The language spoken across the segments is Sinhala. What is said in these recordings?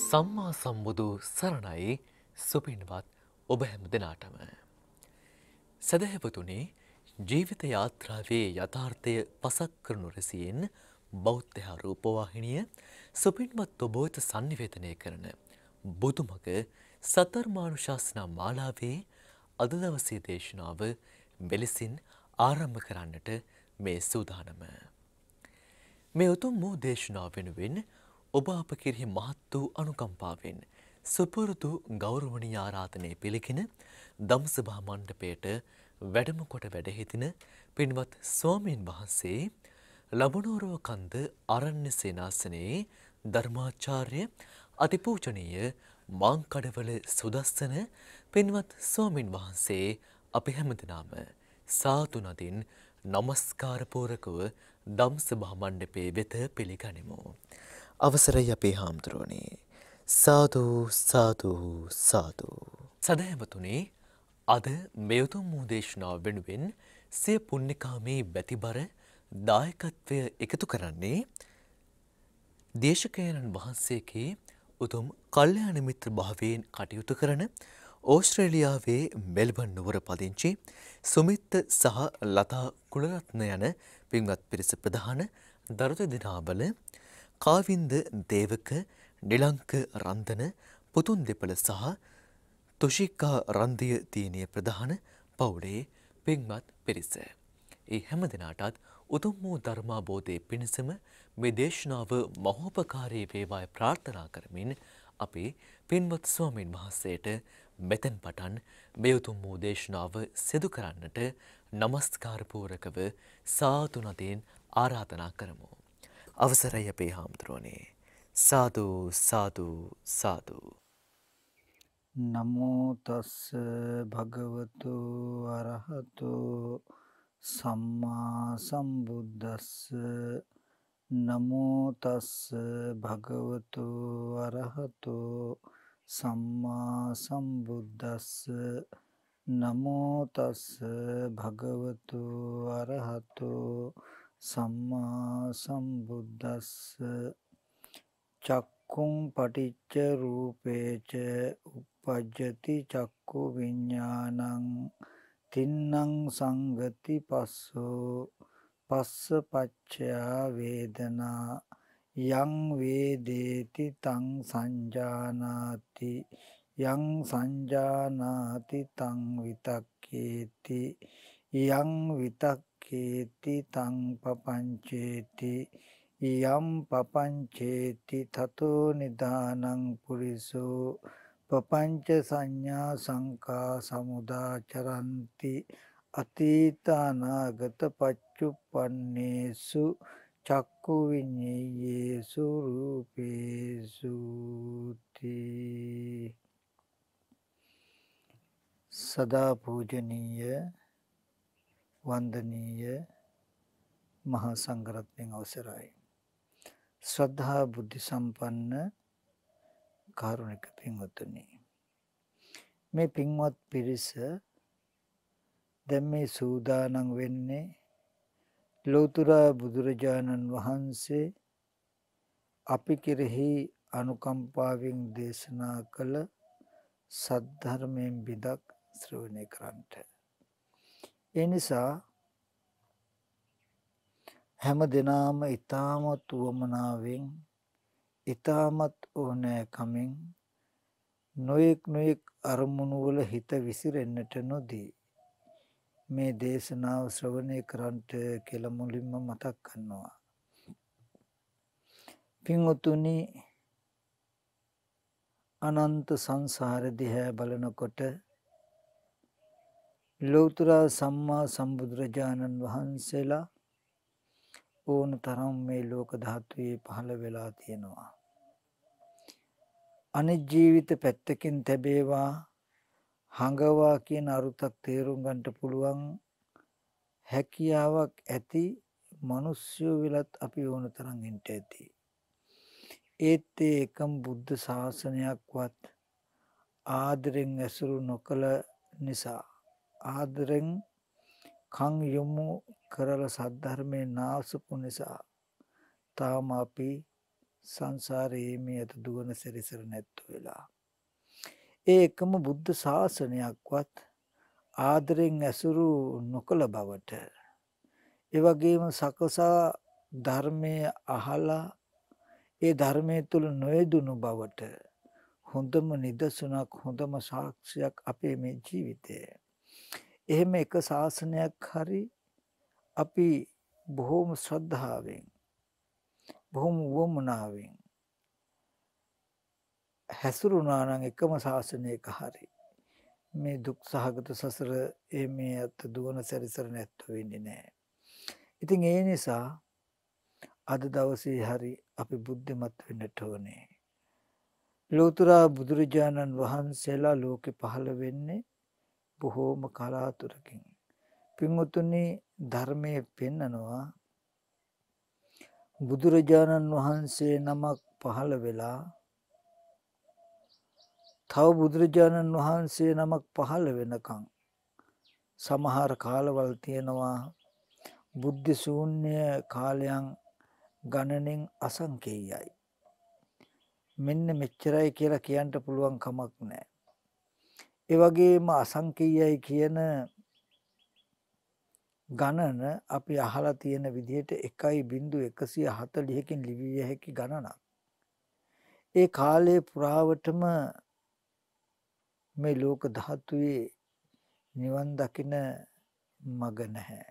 සම්මා සම්බුදු සරණයි සුපින්වත් ඔබ හැම දෙනාටම. සැදැහැපතුනේ ජීවිත යාත්‍රාවේ යථාර්ථය පසක් කරනු රැසියෙන් බෞද්ධහා රූපවාහිනිය සුපින්වත් ඔබෝත සංනිවේතනය කරන බුදුමග සතර්මානුශාසනා මාලාවේ අද දවසේ දේශනාව මෙලෙසින් ආරම්භ කරන්නට මේ සූදානම. මේ උතුම් වූ දේශනාව වෙනුවෙන් ඔබ අප කෙරෙහි මහත් වූ අනුකම්පාවෙන් සුපුරුදු ගෞරවනීය ආරාධනය පිළිගෙන දම්සභා මණ්ඩපයට වැඩම කොට වැඩහිතින පින්වත් ස්වාමීන් වහන්සේ ලබනෝරව කන්ද අරණ්‍ය සේනාසනයේ ධර්මාචාර්ය අතිපූජනීය මාංකඩවල සුදස්සන පින්වත් ස්වාමින් වහන්සේ අපි හැමදෙනාම සාතුනදින් নমස්කාරපූරකව දම්සභා මණ්ඩපයේ වෙත පිළිගනිමු. අවසරයි අපේ හාමුදුරුවනේ. සාධූ සාධූ සාධූ. සදහැවතුනේ අද මෙයුතුම් මූදේශනාව වෙනුවෙන් සිය පුන්නිකාමේ බැතිබර දායකත්වය එකතු කරන්නේ දේශකයණන් වහන්සේගේ උතුම් කල්්‍යයාන මිත්‍ර භාවයෙන් කටයුතු කරන ඕස්ට්‍රේලියාවේ මෙල්බන් නුවර පදිංචි සුමිත්ත සහ ලතා කුලරත්න යන පින්වත් පිරිස ප්‍රධාන දරුත දිනාබල කාවින්ද දේවක නිලංක රන්දන පුතුන් දෙපළ සහ තොෂික්කා රන්දිය තියනය ප්‍රධාන පවුලේ පෙන්වත් පිරිස. ඒ හැම දෙනාටත් උතුම් වූ ධර්මාබෝධය පිණිසම මේ දේශනාව මහෝපකාරී වේවාය ප්‍රාර්ථනා කරමින් අපේ පින්වත් ස්වාමීන් වහන්සේට මෙතැන් පටන් මෙයුතුම් වූ දේශනාව සිදු කරන්නට නමස්කාරපූරකව සාතුනතයෙන් ආරාධනා කරමු. අවසරයි අපේ හාමුදුරුවනේ සාධූ සාධූ සාධූ. නමෝතස්ස භගවතු අරහතු සම්මා සම්බුද්ධස්ස නමෝතස්ස භගවතු අරහතු සම්මා සම්බුද්ධස්ස නමෝතස්ස භගවතු අරහතු සම්මා සම්බුද්දස්ස චක්කුම් පටිච්ච රූපේච uppajjati චක්කු විඥානං තින්නං සංගති පස්සෝ පස්ස පච්චයා වේදනා යං වේදේති තං සංජානාති යං සංජානාති තං විතක්කේති යං විතක් පක්කේති තං පපංචේති යම් පපංචේති තතෝ නිදානං පුරිසෝ පපංච සංඥා සංකා සමුදාචරಂತಿ අතීතානාගත පච්චුප්පන්නේසු චක්කු විඤ්ඤේයේසු රූපේසු සදා පූජනීය වන්දනීය මහා සංඝරත්නයන් අවසරයි. ශ්‍රද්ධා බුද්ධ සම්පන්න කාරුණික පින්වත්නි. මේ පින්වත් පිරිස දැන් මේ සූදානම් වෙන්නේ ලෝතර බුදුරජාණන් වහන්සේ අපි කෙරෙහි අනුකම්පාවෙන් දේශනා කළ සද්ධර්මයෙන් බිදක් ශ්‍රවණය කරන්ට. ඒ නිසා හැම දිනාම ඊ타මත් වමනාවෙන් ඊ타මත් ඕනෑකමින් නොයෙක් නොයෙක් අරමුණු වල හිත විසිරෙන්නට නොදී මේ දේශනාව ශ්‍රවණය කරන්ට කියලා මුලින්ම මතක් කරනවා. පින්වතුනි අනන්ත සංසාර දිහා බලනකොට ලෞතර සම්මා සම්බුදුරජාණන් වහන්සේලා ඕන තරම් මේ ලෝක ධාතුවේ පහළ වෙලා තියෙනවා. අනිත් ජීවිත පැත්තකින් තැබේවා හඟවා කියන අරුතක් තේරුම් ගන්නට පුළුවන් හැකියාවක් ඇති මිනිස්සු විලත් අපි ඕන තරම් ඉන්න ඇති. ඒත් ඒකම් බුද්ධ ශාසනයක්වත් ආදරෙන් ඇසුරු නොකළ නිසා ආදරෙන් කන් යොමු කරලා සද්ධර්මයේ නාසපු නිසා තාම අපි සංසාරයේ මේ අත දුවන සැරිසර නැත්තු වෙලා. ඒ එකම බුද්ධ ශාසනයක්වත් ආදරෙන් ඇසුරු නොකළ බවට ඒ වගේම සකසා ධර්මයේ අහලා ඒ ධර්මයේ තුල නොයදුණු බවට හොඳම නිදසුනක් හොඳම සාක්ෂියක් අපේ මේ ජීවිතේ එහෙම එක ශාසනයක් හරි අපි බොහොම ශ්‍රද්ධාවෙන් බොහොම වමනාවෙන් හැසුරුණා නම් එකම ශාසනයක හරි මේ දුක් සහගත සසර ඒ මේ අත දුවන සැරිසර නැත්තු වෙන්නේ නැහැ. ඉතින් ඒ නිසා අද දවසේ හරි අපි බුද්ධිමත් වෙන්නට ඕනේ. ලෝතුරා බුදුරජාණන් වහන්සේලා ලෝකෙ පහළ වෙන්නේ බොහෝම කලාතුරකින් පින්වතුනි ධර්මයේ පෙන්නනවා බුදුරජාණන් වහන්සේ නමක් පහළ වෙලා තව බුදුරජාණන් වහන්සේ නමක් පහළ වෙනකම් සමහර කාලවල තියෙනවා බුද්ධ ශූන්‍ය කාලයන් ගණනෙන් අසංකේයයි මෙන්න මෙච්චරයි කියලා කියන්න පුළුවන් කමක් නැහැ ඒ වගේම අසංකීයයි කියන ගණන අපි අහලා තියෙන විදිහට 1.140කින් ලිවිය හැකි ගණනක්. ඒ කාලයේ පුරාවටම මේ ලෝක ධාතුවේ නිවන් දකින මග නැහැ.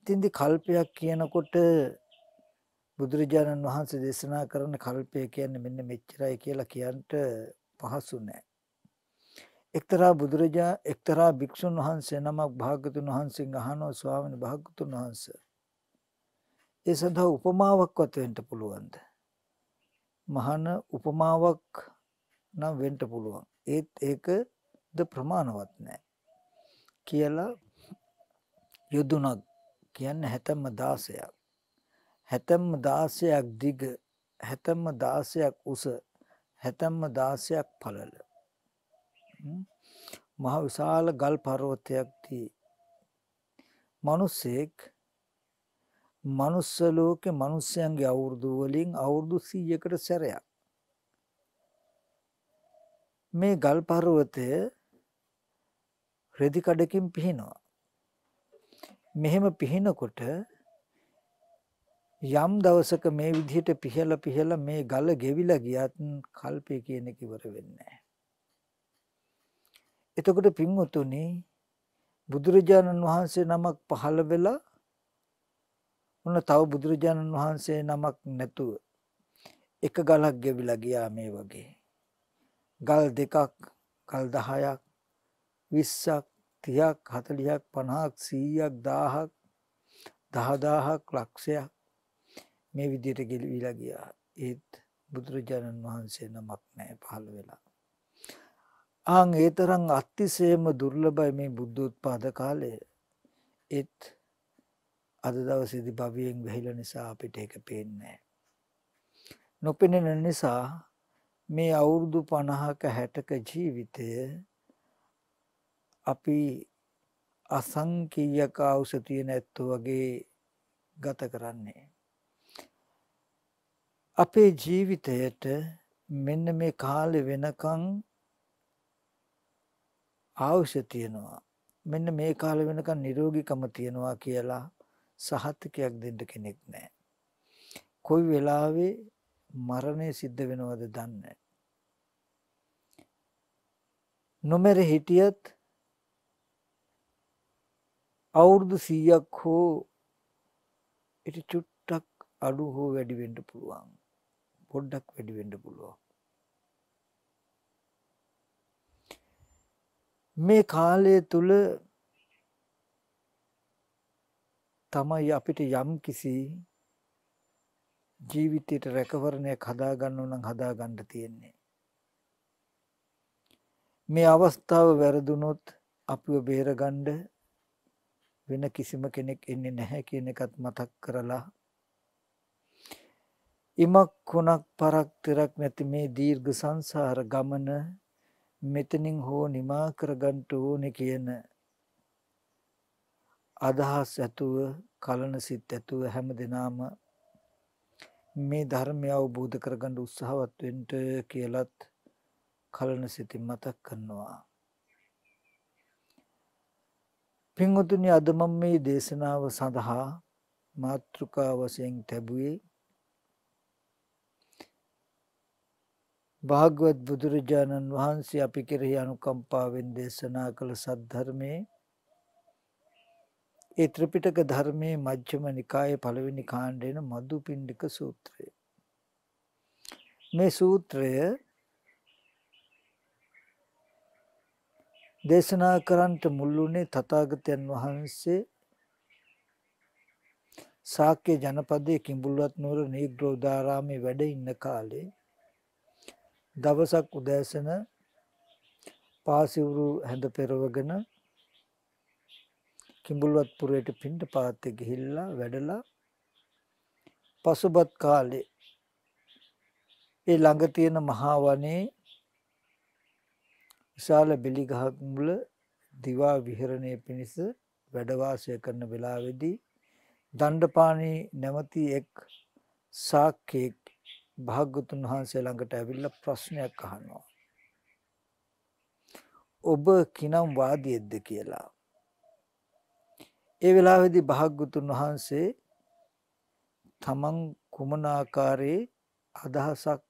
ඉතින්දි කල්පයක් කියනකොට බුදුරජාණන් වහන්සේ දේශනා කරන කල්පය කියන්නේ මෙන්න මෙච්චරයි කියලා කියන්න පහසු නෑ. එක්තරා බුදුරජා එක්තරා භික්ෂුන් වහන්සේ නමක් භාගතුන් වහන්සේගෙන් අහනවා ස්වාමීන් භාගතුන් වහන්සේ ඒ සඳහා උපමාවක්වත් වෙන්න පුළුවන්ද මහාන උපමාවක් නම් වෙන්න පුළුවන් ඒත් ඒකද ප්‍රමාණවත් නැහැ කියලා යොදුනක් කියන්නේ හැතැම්ම 16ක් හැතැම්ම 16ක් දිග හැතැම්ම 16ක් උස හැතැම්ම 16ක් පළල මහ විශාල ගල් පර්වතයක් දී මිනිසෙක් මනුස්ස ලෝකේ මිනිස්යන්ගේ අවුරුදු වලින් අවුරුදු 100කට සැරයක් මේ ගල් පර්වතය රෙදි කඩකින් පිහිනවා මෙහෙම පිහිනකොට යම් දවසක මේ විදිහට පිහලා පිහලා මේ ගල ගෙවිලා ගියත් කල්පය කියන එක ඉවර වෙන්නේ නැහැ එතකොට පින්වතුනි බුදුරජාණන් වහන්සේ නමක් පහළ වෙලා මොන තව බුදුරජාණන් වහන්සේ නමක් නැතුව එක ගලක් ගෙවිලා ගියා මේ වගේ. ගල් දෙකක්, ගල් 10ක්, 20ක්, 30ක්, 40ක්, 50ක්, 100ක්, 1000ක්, 10000ක්, ලක්ෂයක් මේ විදිහට ගෙවිලා ගියා. ඒත් බුදුරජාණන් වහන්සේ නමක් නැහැ පහළ වෙලා. ආන් ඒ තරම් අතිශයම දුර්ලභයි මේ බුද්ධෝත්පාද කාලය. ඒත් අද දවසේදී භවයෙන් වැහිලා නිසා අපිට ඒක පේන්නේ නොපෙනෙන නිසා මේ අවුරුදු 50ක 60ක ජීවිතය අපි අසංකීයක අවශ්‍ය තියෙන ඇත්තෝ වගේ ගත කරන්නේ. අපේ ජීවිතයට මෙන්න මේ කාලෙ වෙනකන් ආයුෂ තියෙනවා. මෙන්න මේ කාලෙ වෙනකන් නිරෝගීකම තියෙනවා කියලා සහතිකයක් දෙන්න කෙනෙක් නැහැ. කොයි වෙලාවෙ මරණය සිද්ධ වෙනවද දන්නේ නොමෙර හිටියත් අවුරුදු 100ක් හෝ ඉති චුට්ටක් අඩු හෝ වැඩි වෙන්න පුළුවන් පොඩ්ඩක් වැඩි වෙන්න පුළුවන් මේ කාලය තුල තමයි අපිට යම් කිසි ජීවිතයට රැකවරණයක් හදාගන්න ඕන නම් හදාගන්න තියෙන්නේ. මේ අවස්ථාව වැරදුනොත් අපිව බේරගන්න වෙන කිසිම කෙනෙක් එන්නේ නැහැ කියන එකත් මතක් කරලා ඉමක් කුණක් පරක් තිරක් නැති මේ දීර්ඝ සංසාර ගමන මෙතනින් හෝ නිමා කරගන්න ඕනේ කියන අදහස් ඇතුව කලන සිත් ඇතුව හැම දිනාම මේ ධර්මය අවබෝධ කරගන්න උත්සාහවත් වෙන්න කියලත් කලන සිතින් මතක් කරනවා. පින්වතුනි අද මම මේ දේශනාව සඳහා මාතෘකා වශයෙන් ලැබුවේ භාගවත් බුදුරජාණන් වහන්සේ අපි කෙරෙහි අනුකම්පාවෙන් දේශනා කළ සද්ධර්මයේ ඒ ත්‍රිපිටක ධර්මයේ මජ්ක්‍ධිම නිකායේ පළවෙනි කාණ්ඩේන මදුපිණ්ඩික සූත්‍රය. මේ සූත්‍රය දේශනා කරන්නට මුල්ුණේ තථාගතයන් වහන්සේ ශාක්‍ය ජනපදයේ කිඹුල්වත් නුවර නීග්‍රෝධාරාමේ වැඩ ඉන්න කාලේ දවසක් උදෑසන පාසිවුරු හැඳ පෙරවගෙන කිඹුල්වත් පුරයට පින්ඩ පාත්තේ ගිහිල්ලා වැඩලා පසුබත් කාලේ ඒ ළඟ තියෙන මහා වනයේ විශාල බිලි ගහක් මුල දිවා විහරණය පිණිස වැඩ වාසය කරන වෙලාවේදී දණ්ඩපාණී නැමැති එක් සාක්කෙක් භාග්‍යතුන් වහන්සේ ළඟට ඇවිල්ලා ප්‍රශ්නයක් අහනවා. ඔබ කිනම් වාදියෙක්ද කියලා. ඒ වෙලාවේදී භාග්‍යතුන් වහන්සේ තමන් කුමන ආකාරයේ අදහසක්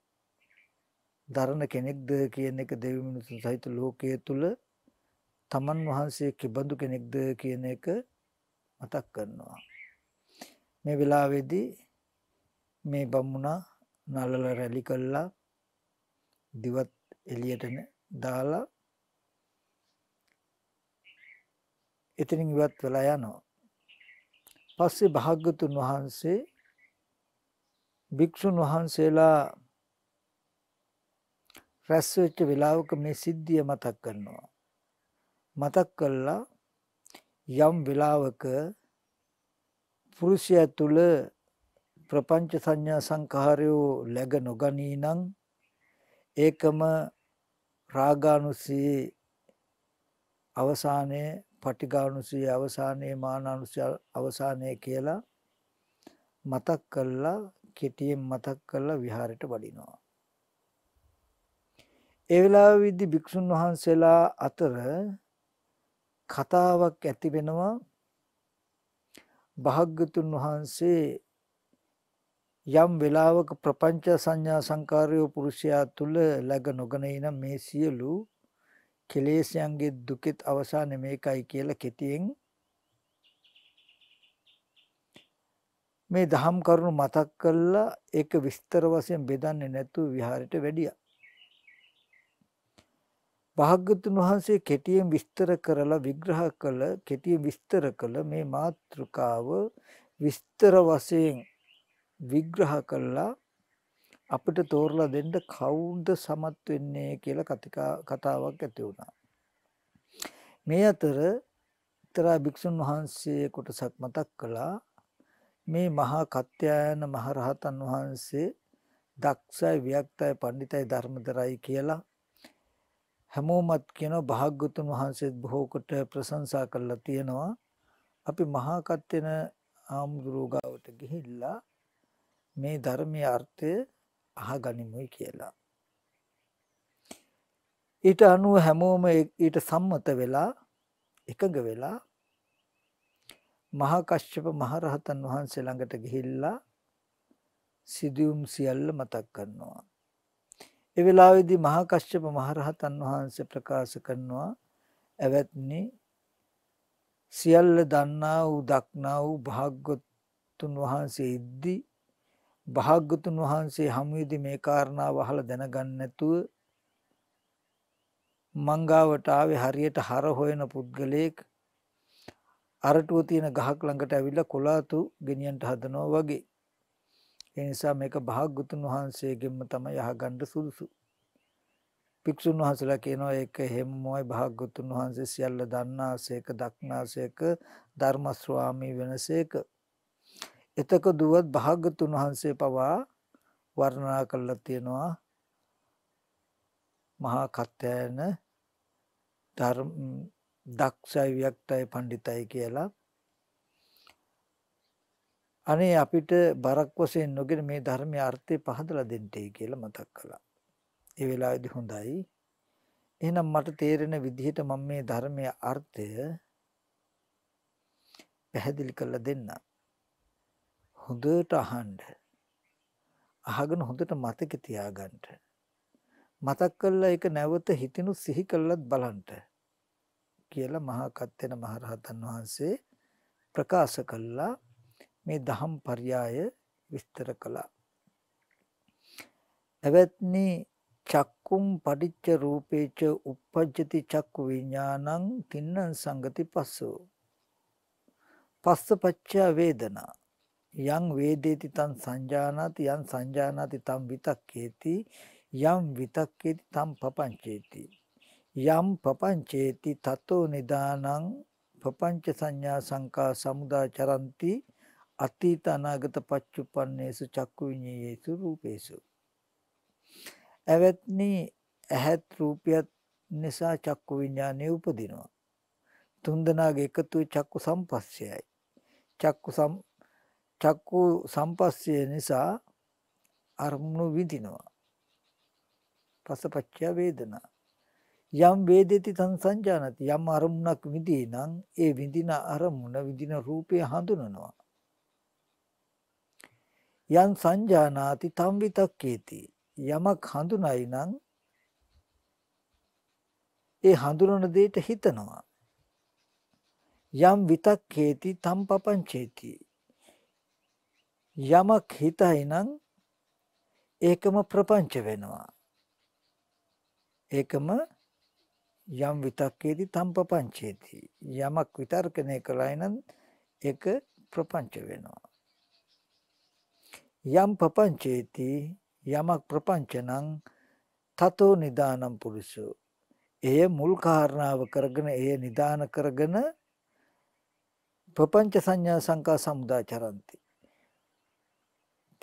දරන කෙනෙක්ද කියන එක දෙවි මිනිසුන් සහිත ලෝකයේ තුල තමන් වහන්සේ කිබඳු කෙනෙක්ද කියන එක මතක් කරනවා. මේ වෙලාවේදී මේ බමුණා නලල රැලි කළා දිවත් එළියට දාලා එතනින් ඉවත් වෙලා යනවා. පස්සේ භාග්‍යතුන් වහන්සේ භික්ෂුන් වහන්සේලා රැස් වෙච්ච වෙලාවක මේ සිද්ධිය මතක් කරනවා. මතක් කළා යම් වෙලාවක පුරුෂයා තුල ප්‍රපංච සංඥා සංඛාරයෝ läග නොගනී නම් ඒකම රාගානුසී අවසානයේ පටිඝානුසී අවසානයේ මානානුසී අවසානයේ කියලා මතක් කළා කෙටියෙන් මතක් කළා විහාරයට වඩිනවා ඒ වෙලාවේදී භික්ෂුන් වහන්සේලා අතර කතාවක් ඇති වෙනවා භාග්‍යතුන් වහන්සේ යම් වෙලාවක ප්‍රපංච සංඥා සංකාරයෝ පුරුෂයා තුල läග නොගනේ නම් මේ සියලු කෙලෙස්යන්ගේ දුකෙත් අවසානය මේකයි කියලා කෙටියෙන් මේ දහම් කරුණු මතක් කරලා ඒක විස්තර වශයෙන් බෙදන්නේ නැතුව විහාරයට වැඩියා. භාග්‍යතුන් වහන්සේ කෙටියෙන් විස්තර කරලා විග්‍රහ කළ කෙටියෙන් විස්තර කළ මේ මාත්‍රිකාව විස්තර වශයෙන් විග්‍රහ කළා අපිට තෝරලා දෙන්න කවුද සමත් වෙන්නේ කියලා කතාවක් ඇති වුණා. මේ අතර තරා භික්ෂුන් වහන්සේ කොටසක් මතක් කළා මේ මහා කත්යායන මහරහතන් වහන්සේ දක්ෂයි වික්තයි පඬිතයි ධර්මදරයි කියලා හැමෝමත් කියන භාග්‍යතුන් වහන්සේත් බොහෝ කොට ප්‍රශංසා කළා තියෙනවා අපි මහා කත්යන ආම්දුරුගාවට ගිහිල්ලා මේ ධර්මයේ අර්ථය අහගනිමුයි කියලා. ඊට අනුව හැමෝම ඊට සම්මත වෙලා එකඟ වෙලා මහා කශ්‍යප මහරහතන් වහන්සේ ළඟට ගිහිල්ලා සිදුවුම් සියල්ල මතක් කරනවා. ඒ වෙලාවේදී මහා කශ්‍යප මහරහතන් වහන්සේ ප්‍රකාශ කරනවා "ඇවැත්නි සියල්ල දන්නා වූ දක්නා වූ භාග්‍යතුන් වහන්සේ ඉද්දී භාග්‍යතුන් වහන්සේ හමුවේදී මේ කාරණාව අහලා දැනගන්න නැතුව මංගාවට ආවේ හරියට හර හොයන පුද්ගලයෙක් අරටුව තියෙන ගහක් ළඟට ඇවිල්ලා කොලාතු ගෙනියන්න හදනවා වගේ. ඒ නිසා මේක භාග්‍යතුන් වහන්සේගෙන්ම තමයි අහගන්න සුදුසු. භික්ෂුන් වහන්සේලා කියනවා ඒක හැමෝයි භාග්‍යතුන් වහන්සේ සියල්ල දන්නාසේක දක්නාසේක ධර්ම ස්වාමී වෙනසේක එතක දුවත් භාග්‍යතුන් වහන්සේ පවා වර්ණනා කරලා තියෙනවා මහා කත්යන ධර්ම දක්ෂයි වික්තයි පඬිතයි කියලා අනේ අපිට බරක් වශයෙන් නොගෙන මේ ධර්මයේ අර්ථය පහදලා දෙන්නයි කියලා මතක් කළා. ඒ වෙලාවේදී හොඳයි. එහෙනම් මට තේරෙන විදිහට මම මේ ධර්මයේ අර්ථය පැහැදිලි කරලා දෙන්නම්. හොඳට අහන්න. අහගෙන හොඳට මතක තියාගන්න. මතක් කළා ඒක නැවත හිතිනු සිහි කළත් බලන්න. කියලා මහා කත්තෙන මහරහතන් වහන්සේ ප්‍රකාශ කළා මේ දහම් පర్యాయ විස්තර කළා. එවත්නි චක්කුම් පටිච්ච රූපේච uppajjati චක්කු විඥානං තින්න සංගති පස්සෝ පස්ස පච්චා වේදනා යං වේදේති තං සංජානාති යං සංජානාති තං විතක්කේති යම් විතක්කේති තං පපංචේති යම් පපංචේති තතෝ නිදානං පපංච සංඥා සංකා සමුදා චරಂತಿ අතීත අනාගත පච්චුපන්නේසු චක්කු විඤ්ඤේයේසු රූපේසු එවත්නි ඇහත් රූපයත් නිසා චක්කු විඤ්ඤාණය උපදිනවා තුන්දෙනාගේ එකතු චක්කු සම්පස්සයයි චක්කු සම් චක්කු සම්පස්සය නිසා අරමුණු විඳිනවා. පසපච්චය වේදනා. යම් වේදේති සංසංජානති යම් අරමුණක් විඳී නම් ඒ විඳින අරමුණ විඳින රූපය හඳුනනවා. යම් සංජානාති තම් විතක්කේති යමක් හඳුනයි නම් ඒ හඳුනන දෙයට හිතනවා. යම් විතක්කේති තම් පපංචේති යමක් හිතයි නම් ඒකම ප්‍රපංච වෙනවා. ඒකම යම් විතක්කේදී තම් ප්‍රපංචේති. යමක් විතර්කණය කළයි නම් ඒක ප්‍රපංච වෙනවා. යම් ප්‍රපංචේති යමක් ප්‍රපංචනං තතෝ නිදානම් පුරුෂෝ. එය මුල් කාරණාව කරගෙන එය නිදාන කරගෙන ප්‍රපංච සංඥා සංකා සමුදාචරಂತಿ.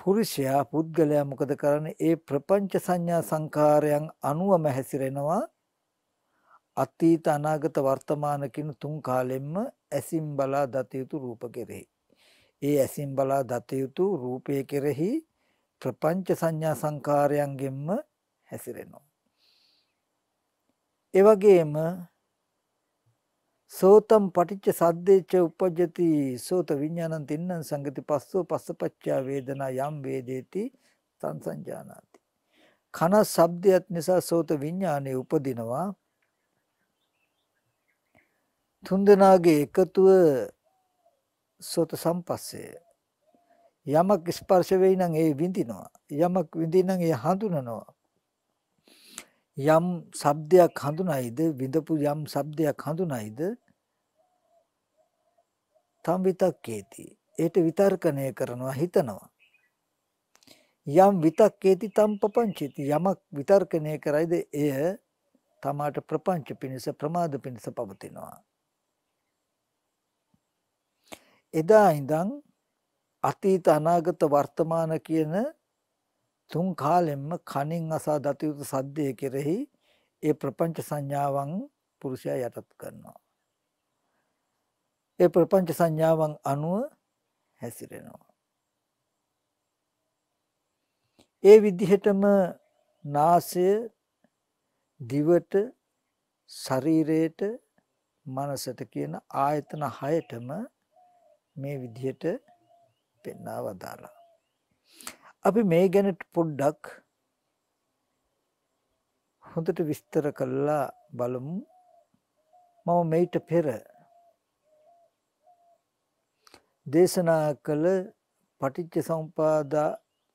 පුරුෂයා පුද්ගලයා මොකද කරන්නේ ඒ ප්‍රපංච සංඥා සංකාරයන් අනුවම හැසිරෙනවා අතීත අනාගත වර්තමාන කියන තුන් කාලෙම්ම ඇසින් බලා දත යුතු රූප කෙරෙහි ඒ ඇසින් බලා දත යුතු රූපය කෙරෙහි ප්‍රපංච සංඥා සංකාරයන්ගෙන්ම හැසිරෙනවා ඒ වගේම සෝතම් පටිච්ච සද්දේච්ච උපජ්ජති සෝත විඥානං තින්නං සංගති පස්සෝ පස්සපච්චා වේදනා යම් වේදේති සංසංජානාති කන ශබ්දයක් නිසා සෝත විඥානේ උපදිනවා තුන්දෙනාගේ එකතුව සෝත සම්පස්සය යමක් ස්පර්ශ වෙයි නම් ඒ විඳිනවා යමක් විඳින නම් ඒ හඳුනනවා යම් ශබ්දයක් හඳුනයිද විඳපු යම් ශබ්දයක් හඳුනයිද තම් විතක්කේති ඒට විතර්කණය කරනවා හිතනවා යම් විතක්කේති තම් පපංචේති යමක් විතර්කණය කරයිද එය තමාට ප්‍රපංච පිණිස ප්‍රමාද පිණිස පවතිනවා එදා ඉඳන් අතීත අනාගත වර්තමාන කියන තුන් කාලෙම්ම කණින් අසා දත යුතු සද්දේ කෙරෙහි ඒ ප්‍රපංච සංඥාවන් පුරුෂයා යටත් කරනවා. ඒ ප්‍රපංච සංඥාවන් අනුව හැසිරෙනවා. ඒ විදිහටම නාසය දිවට ශරීරයට මනසට කියන ආයතන හයටම මේ විදිහට පෙන්වවදාලා. අපි මේ ගැන පොඩ්ඩක් හොඳට විස්තර කළා බලමු මම මේට පෙර දේශනා කළ පටිච්ච සම්පාදා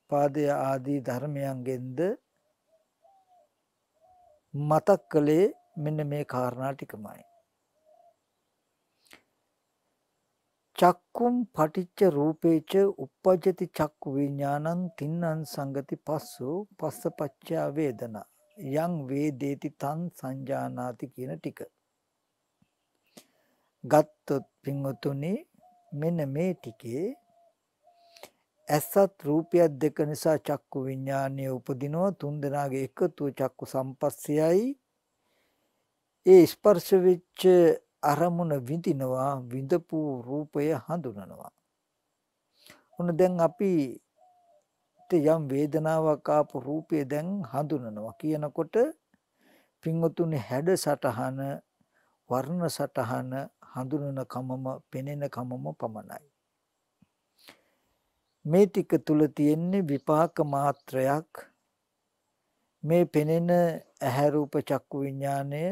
පාදය ආදී ධර්මයන්ගෙන්ද මතක් කළේ මෙන්න මේ කාරණා ටිකමයි චක්කුම් පටිච්ච රූපේච uppajjati චක්කු විඥානං තින්නං සංගති පස්සු පස්ස පච්චා වේදනා යං වේදේති තං සංජානාති කියන ටික. ගත්තොත් පින්වතුනි මෙන්න මේ ටිකේ ඇසත් රූපයත් දෙක නිසා චක්කු විඥානය උපදිනවා තුන් දෙනාගේ එකතුව චක්කු සම්පස්සයයි ඒ ස්පර්ශ වෙච්ච අරමුණ විඳිනවා විඳපු රූපය හඳුනනවා. ඔන්න දැන් අපි යම් වේදනාවක් ආපු රූපය දැන් හඳුනනවා කියනකොට පින්වතුනි හැඩ සටහන වර්ණ සටහන හඳුනන කමම පෙනෙන කමම පමණයි. මේ ටික තුල තියෙන්නේ විපාක මාත්‍රයක් මේ පෙනෙන ඇහැ රූප චක්කු විඥානයේ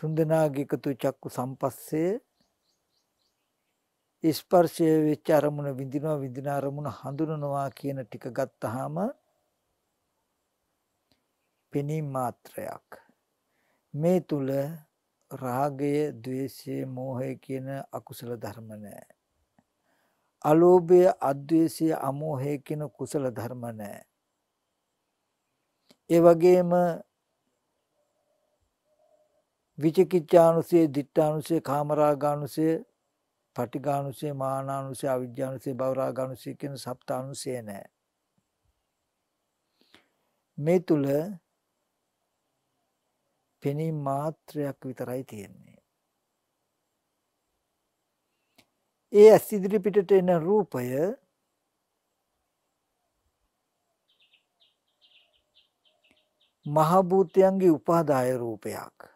තුන්දෙනාගේ එකතු චක්කු සම්පස්සේ ස්පර්ශය වෙච්ච අරමුණ විඳිනවා විඳින අරමුණ හඳුනනවා කියන ටික ගත්තාම පෙනීම මාත්‍රයක් මේ තුල රාගය, ద్వේෂය, මෝහය කියන අකුසල ධර්ම නැහැ. අලෝභය, අද්වේෂය, අමෝහය කියන කුසල ධර්ම නැහැ. ඒ වගේම විචිකිච්ඡානුසය, දිත්තානුසය, කාමරාගානුසය, පටිඝානුසය, මානානුසය, අවිජ්ජානුසය, භවරාගානුසය කියන සප්තානුසය නැහැ. මේ තුල පෙනී මාත්‍රයක් විතරයි තියෙන්නේ. ඒ ඇස් ඉදිරි පිටට එන රූපය මහ භූතයන්ගේ උපාදාය රූපයක්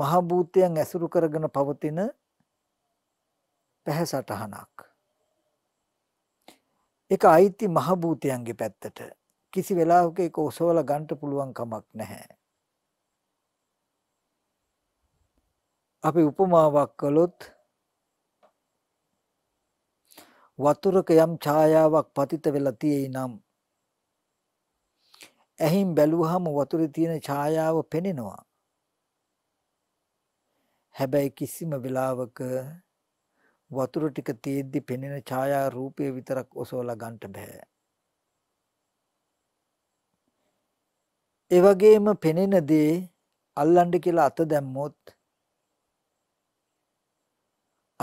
මහ භූතයන් ඇසුරු කරගෙන පවතින පැහැ සටහනක්. ඒක අයිති මහ භූතයන්ගේ පැත්තට. කිසි වෙලාවක ඒක ඔසවලා ගන්න පුළුවන් කමක් නැහැ. අපි උපමාවක් කළොත් වතුරක යම් ඡායාවක් පතිත වෙලා තියෙයි නම් ඇහින් බැලුවහම වතුරේ තියෙන ඡායාව පෙනෙනවා හැබැයි කිසිම වෙලාවක වතුර ටික තියෙද්දි පෙනෙන ඡායා රූපය විතරක් ඔසවලා ගන්න බෑ. ඒ වගේම පෙනෙන දේ අල්ලන්න කියලා අත දැම්මොත්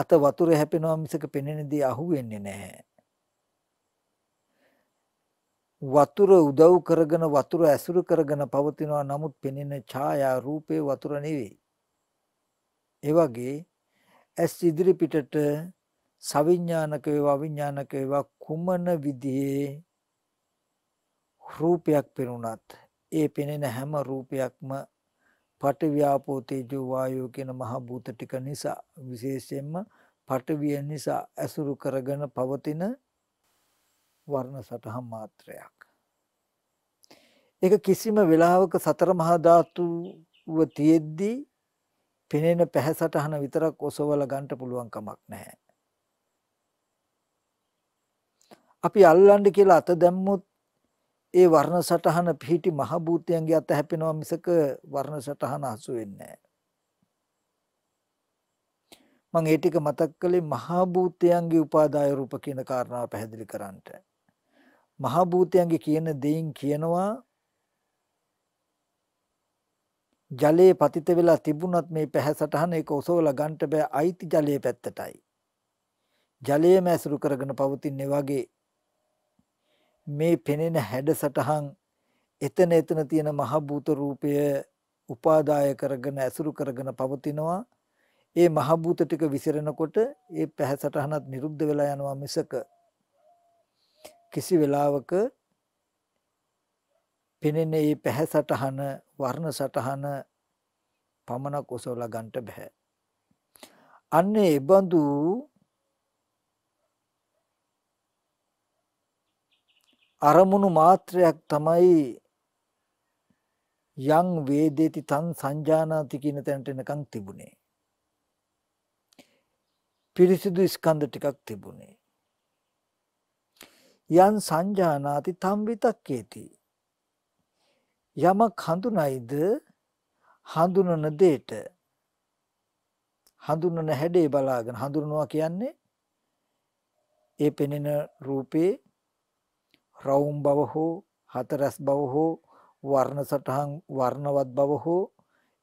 අත වතුර හැපෙනවා මිසක පෙනෙන දේ අහුවෙන්නේ නැහැ. වතුර උදව් කරගෙන වතුර ඇසුරු කරගෙන පවතිනවා නමුත් පෙනෙන ඡායා රූපේ වතුර නෙවෙයි. ඒ වගේ ඇස් ඉදිරි පිටට සවිඥානක වේවා අවිඥානක වේවා කුමන විදිහේ රූපයක් පෙනුනත් ඒ පෙනෙන හැම රූපයක්ම පටවියාපෝ තේජෝ වායෝ කියන මහ භූත ටික නිසා විශේෂයෙන්ම පටවිය නිසා ඇසුරු කරගෙන පවතින වර්ණ සටහන් මාත්‍රයක්. ඒක කිසිම වෙලාවක සතර මහා ධාතුව තියෙද්දී පෙනෙන පැහැසටහන විතරක් ඔසවලා ගන්න පුළුවන් කමක් නැහැ. අපි අල්ලන්න කියලා අත දැම්මොත් ඒ වර්ණ සටහන පිහිටි මහ භූතයන්ගේ අත හැපෙනවා මිසක වර්ණ සටහන හසු වෙන්නේ නැහැ. මම ඒ ටික මතක් කළේ මහ භූතයන්ගේ උපාදාය රූප කියන කාරණාව පැහැදිලි කරන්නට. මහ භූතයන්ගේ කියන දෙයින් කියනවා ජලයේ පතිත වෙලා තිබුණත් මේ පැහැසටහන ඒක ඔසවලා ගන්න බෑ අයිති ජලයේ පැත්තටයි. ජලයේම ඇසුරු කරගෙන පවතින්නේ වගේ මේ පෙනෙන හැඩසටහන් එතන එතන තියෙන මහ භූත රූපය උපාදාය කරගෙන ඇසුරු කරගෙන පවතිනවා. ඒ මහ භූත ටික විසිරෙනකොට ඒ පැහැසටහනත් නිරුද්ධ වෙලා යනවා මිසක කිසි වෙලාවක පෙනෙන මේ පැහැ සටහන වර්ණ සටහන පමණක් ඔසවලා ගන්නට බෑ. අන්නේ එබඳු අරමුණු මාත්‍රයක් තමයි යං වේදේති තං සංජානාති කියන තැනට එනකන් තිබුණේ. පිරිසිදු ස්කන්ධ ටිකක් තිබුණේ. යං සංජානාති තම් විතක්කේති යමක් හඳුනයිද හඳුනන දෙයට හඳුනන හැඩේ බලාගෙන හඳුනනවා කියන්නේ ඒ පෙනෙන රූපේ රවුම් බව හෝ හතරස් බව හෝ වර්ණ සටහන් වර්ණවත් බව හෝ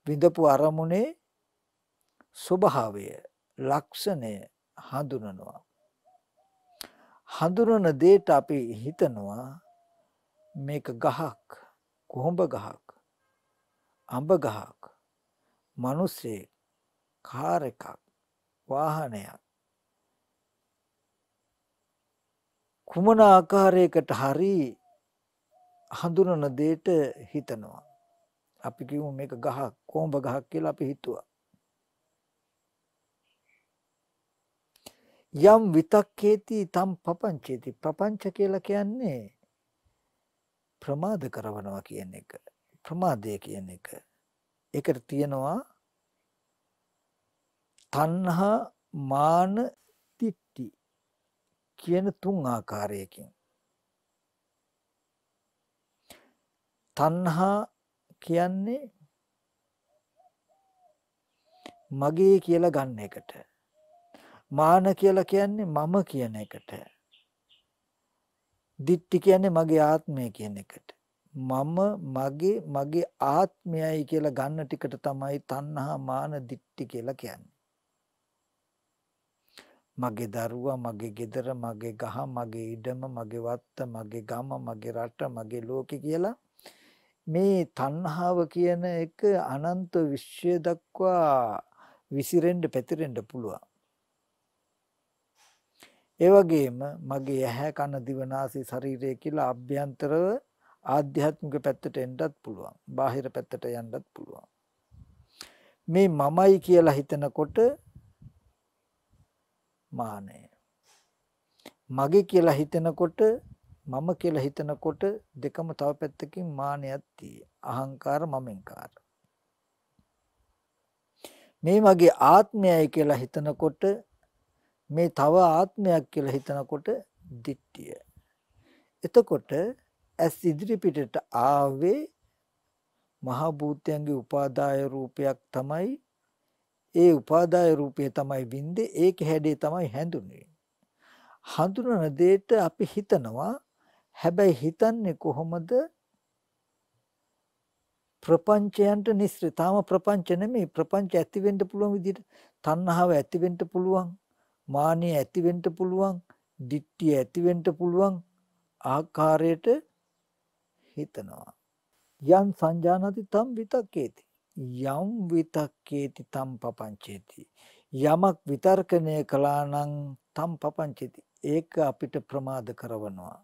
විඳපු අරමුණේ ස්වභාවය ලක්ෂණය හඳුනනවා හඳුනන දේට අපි හිතනවා මේක ගහක් කොහොඹ ගහක් අඹ ගහක් මිනිස්සේ කාර් එකක් වාහනයක් කුමන ආකාරයකට හරි හඳුනන දෙයට හිතනවා අපි කිව්ව මේක ගහක් කොහොඹ ගහක් කියලා අපි හිතුවා යම් විතක්කේති තම් පපංචේති ප්‍රපංච කියලා කියන්නේ ප්‍රමාද කරවනවා කියන එක ප්‍රමාදය කියන එක ඒකට තියෙනවා තණ්හා මාන තිට්ටි කියන තුන් ආකාරයකින් තණ්හා කියන්නේ මගේ කියලා ගන්න එකට මාන කියලා කියන්නේ මම කියන එකට දිට්ටි කියන්නේ මගේ ආත්මය කියන එකට. මම මගේ මගේ ආත්මයයි කියලා ගන්න ටිකට තමයි තණ්හා මාන දිට්ටි කියලා කියන්නේ. මගේ දරුවා, මගේ ගෙදර, මගේ ගහ, මගේ ඉඩම, මගේ වත්ත, මගේ ගම, මගේ රට, මගේ ලෝකෙ කියලා මේ තණ්හාව කියන එක අනන්ත විශ්වය දක්වා විසිරෙන්න පැතිරෙන්න පුළුවන්. ඒ වගේම මගේ ඇහැ කන දිව නාසය ශරීරය කියලා අභ්‍යන්තරව ආධ්‍යාත්මික පැත්තට එන්නත් පුළුවන්. බාහිර පැත්තට යන්නත් පුළුවන්. මේ මමයි කියලා හිතනකොට මානය. මගේ කියලා හිතනකොට මම කියලා හිතනකොට දෙකම තව පැත්තකින් මානයක් තියෙයි. අහංකාර මමෙන්කාර. මේ මගේ ආත්මයයි කියලා හිතනකොට මේ තව ආත්මයක් කියලා හිතනකොට දිට්ඨිය. එතකොට ඇස් ඉදිරි පිටට ආවේ මහා භූතයන්ගේ උපාදාය රූපයක් තමයි ඒ උපාදාය රූපය තමයි වින්දේ ඒක හැඩේ තමයි හැඳුනේ. හඳුනන දෙයට අපි හිතනවා හැබැයි හිතන්නේ කොහොමද ප්‍රපංචයන්ට නිස්සෘතාම ප්‍රපංච නෙමෙයි ප්‍රපංච ඇති වෙන්න පුළුවන් විදිහට තණ්හාව ඇති වෙන්න පුළුවන් මානිය ඇති වෙන්න පුළුවන්, ditthිය ඇති වෙන්න පුළුවන් ආකාරයට හිතනවා. යම් සංජානති තම් විතක්කේති. යම් විතක්කේති තම් පපංචේති. යමක් විතර්කණය කළා නම් තම් පපංචේති. ඒක අපිට ප්‍රමාද කරවනවා.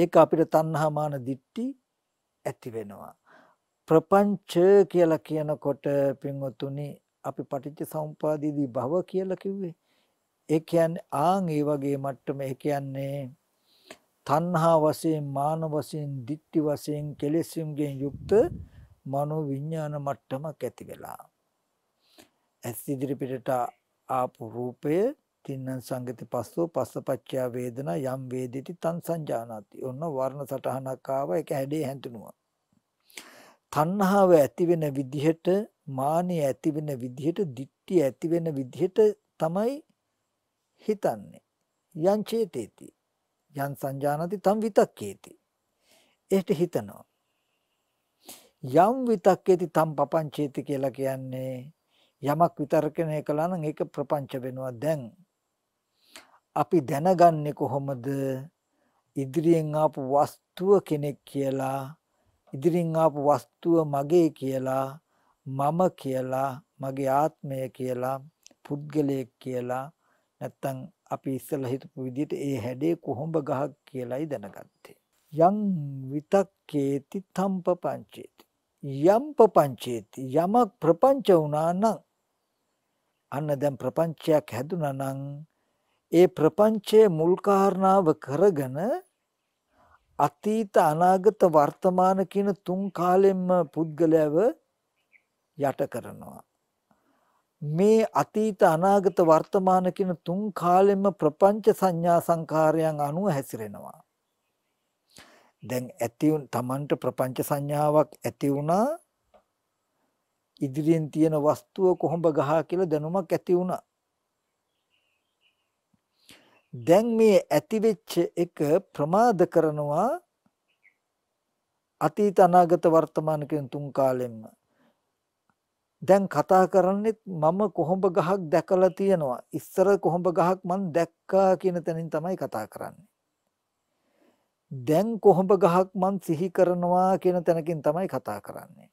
ඒක අපිට තණ්හාමාන දිට්ටි ඇති වෙනවා. ප්‍රපංච කියලා කියනකොට පින්වතුනි අපි පටිච්ච සමුපාදයේදී භව කියලා කිව්වේ ඒ කියන්නේ ආන් ඒ වගේ මට්ටම ඒ කියන්නේ තණ්හා වශයෙන් මාන වශයෙන් ditthi වශයෙන් කෙලෙස්යෙන් යුක්ත මනෝ විඥාන මට්ටමක් ඇති වෙලා ඇස් ඉදිරිපිටට ආපු රූපය තින්නං සංගති පස්සෝ පස්සපච්චා වේදනා යම් වේදිති තං සංජානාති ඔන්න වර්ණ සටහනක් ආව ඒක හැඩේ හැඳුනුවා තණ්හාව ඇති වෙන විදිහට මානිය ඇති වෙන විදිහට ditthi ඇති වෙන විදිහට තමයි හිතන්නේ යං චේතේති යං සංජානති තම් විතක්කේති එහෙට හිතනවා යම් විතක්කේති තම් පපංචේති කියලා කියන්නේ යමක් විතර්කණය කළා නම් ඒක ප්‍රපංච වෙනවා දැන් අපි දැනගන්නේ කොහොමද ඉදිරියෙන් ආපු වස්තුව කෙනෙක් කියලා ඉදිරියෙන් ආපු වස්තුව මගේ කියලා මම කියලා මගේ ආත්මය කියලා පුද්ගලයෙක් කියලා නැත්තම් අපි ඉස්සෙල්ලා හිතපු විදිහට ඒ හැඩේ කොහොඹ ගහක් කියලායි දැනගත්තේ. යං විතක්කේති තම්පපංචේති. යම් පපංචේති යමක් ප්‍රපංච වුණා නම් අන්න දැන් ප්‍රපංචයක් හැදුනා නම් ඒ ප්‍රපංචයේ මුල් කාරණාව කරගෙන අතීත අනාගත වර්තමාන කියන තුන් කාලෙම්ම පුද්ගලයව යට කරනවා. මේ අතීත අනාගත වර්තමාන කියන තුන් කාලෙම ප්‍රපංච සංඥා සංකාරයන් අනුව හැසිරෙනවා. දැන් ඇති තමන්ට ප්‍රපංච සංඥාවක් ඇති වුණා ඉදිරියෙන් තියෙන වස්තුව කොහොඹ ගහා කියලා දැනුමක් ඇති වුණා. දැන් මේ ඇතිවෙච්ච එක ප්‍රමාද කරනවා අතීත අනාගත වර්තමාන කියන තුන් කාලෙම්ම. දැන් කතා කරන්නේත් මම කොහොඹ ගහක් දැකලා තියෙනවා. ඉස්සර කොහොඹ ගහක් මං දැක්කා කියන තැනින් තමයි කතා කරන්නේ. දැන් කොහොඹ ගහක් මං සිහි කරනවා කියන තැනකින් තමයි කතා කරන්නේ.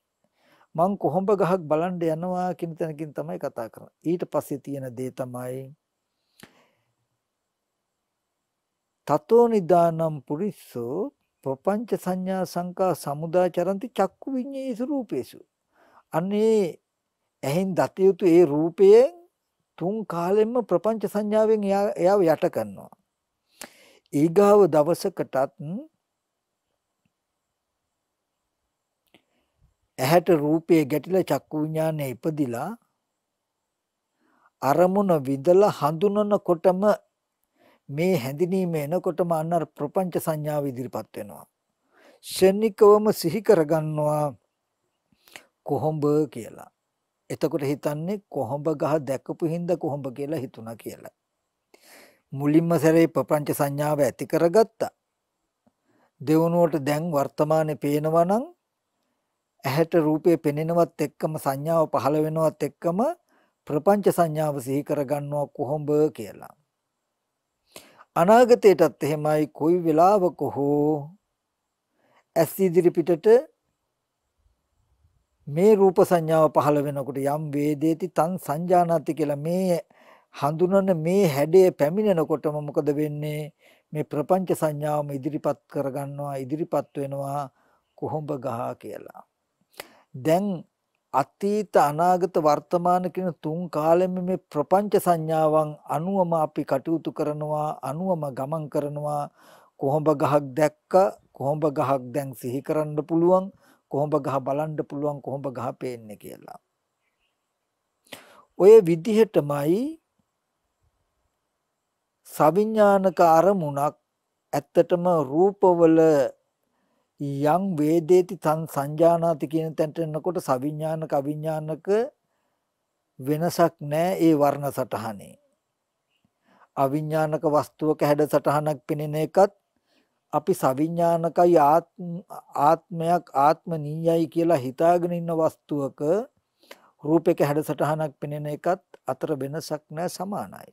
මං කොහොඹ ගහක් බලන්න යනවා කියන තැනකින් තමයි කතා කරන්නේ. ඊට පස්සේ තියෙන දේ තමයි තතෝ නිදානම් පුරිස්සෝ ප්‍රපංච සංඥා සංකා සමුදාචරಂತಿ චක්කු විඤ්ඤේසු රූපේසු අනේ ඇහෙන් දත යුතු ඒ රූපයෙන් තුන් කාලෙම ප්‍රපංච සංඥාවෙන් එයාව යට කරනවා. ඊගාව දවසකටත් ඇහැට රූපයේ ගැටිලා චක්කු විඥානය ඉපදිලා අරමුණ විදලා හඳුනනකොටම මේ හැඳිනීම එනකොටම අන්න ප්‍රපංච සංඥාව ඉදිරිපත් වෙනවා. ෂණිකවම සිහි කරගන්නවා කොහොඹ කියලා. එතකොට හිතන්නේ කොහොඹ ගහ දැකපු හින්දා කොහොඹ කියලා හිතුණා කියලා. මුලින්ම සැරේ ප්‍රපංච සංඥාව ඇති කරගත්තා. දෙවනුවට දැන් වර්තමානයේ පේනවා නම් ඇහැට රූපේ පෙනෙනවත් එක්කම සංඥාව පහළ වෙනවත් එක්කම ප්‍රපංච සංඥාව සිහි කරගන්නවා කොහොඹ කියලා. අනාගතයටත් එහෙමයි කොයි වෙලාවක හෝ ඇස් ඉදිරි පිටට මේ රූප සංඥාව පහළ වෙනකොට යම් වේදේති තන් සංජානාති කියලා මේ හඳුනන මේ හැඩය පැමිණෙනකොටම මොකද වෙන්නේ මේ ප්‍රපංච සංඥාවම ඉදිරිපත් කරගන්නවා ඉදිරිපත් වෙනවා කොහොඹ ගහ කියලා දැන් අතීත අනාගත වර්තමාන කියන තුන් කාලෙම මේ ප්‍රපංච සංඥාවන් අනුවම අපි කටයුතු කරනවා අනුවම ගමන් කරනවා කොහොඹ ගහක් දැක්ක කොහොඹ ගහක් දැන් සිහි කරන්න පුළුවන් කොහොඹ ගහ බලන්න පුළුවන් කොහොඹ ගහ පේන්නේ කියලා. ඔය විදිහටමයි සවිඥානික අරමුණක් ඇත්තටම රූපවල යම් වේදේති තන් සංජානාති කියන තැනට එනකොට සවිඥානික අවිඥානික වෙනසක් නැහැ ඒ වර්ණ සටහනේ. අවිඥානික වස්තුවක හැඩ සටහනක් පෙනෙන එකත් අපි සවිඥානිකයි ආත්මයක් ආත්මනීයයි කියලා හිතාගෙන ඉන්න වස්තුවක රූපයක හැඩසටහනක් පෙනෙන එකත් අතර වෙනසක් නැහැ සමානයි.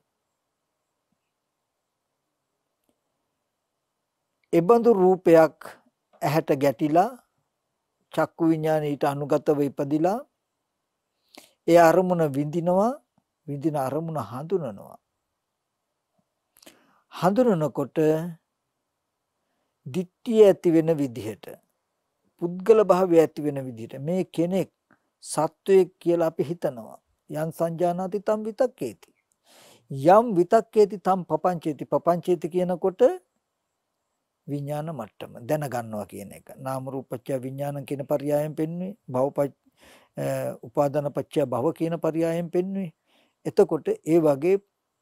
එබඳු රූපයක් ඇහැට ගැටිලා චක්කු විඥානය ඊට අනුගතව ඉපදිලා ඒ අරමුණ විඳිනවා විඳින අරමුණ හඳුනනවා හඳුනනකොට ditthිය ඇති වෙන විදිහට පුද්ගල භාවය ඇති වෙන විදිහට මේ කෙනෙක් සත්වයෙක් කියලා අපි හිතනවා යම් සංජානාති තම් විතක්කේති යම් විතක්කේති තම් පපංචේති පපංචේති කියනකොට විඥාන මට්ටම දැනගන්නවා කියන එක නාම රූපච්ඡ විඥාන කියන පරයයෙන් පෙන්වන්නේ භව උපාදානපච්චය භව කියන පරයයෙන් පෙන්වන්නේ එතකොට ඒ වගේ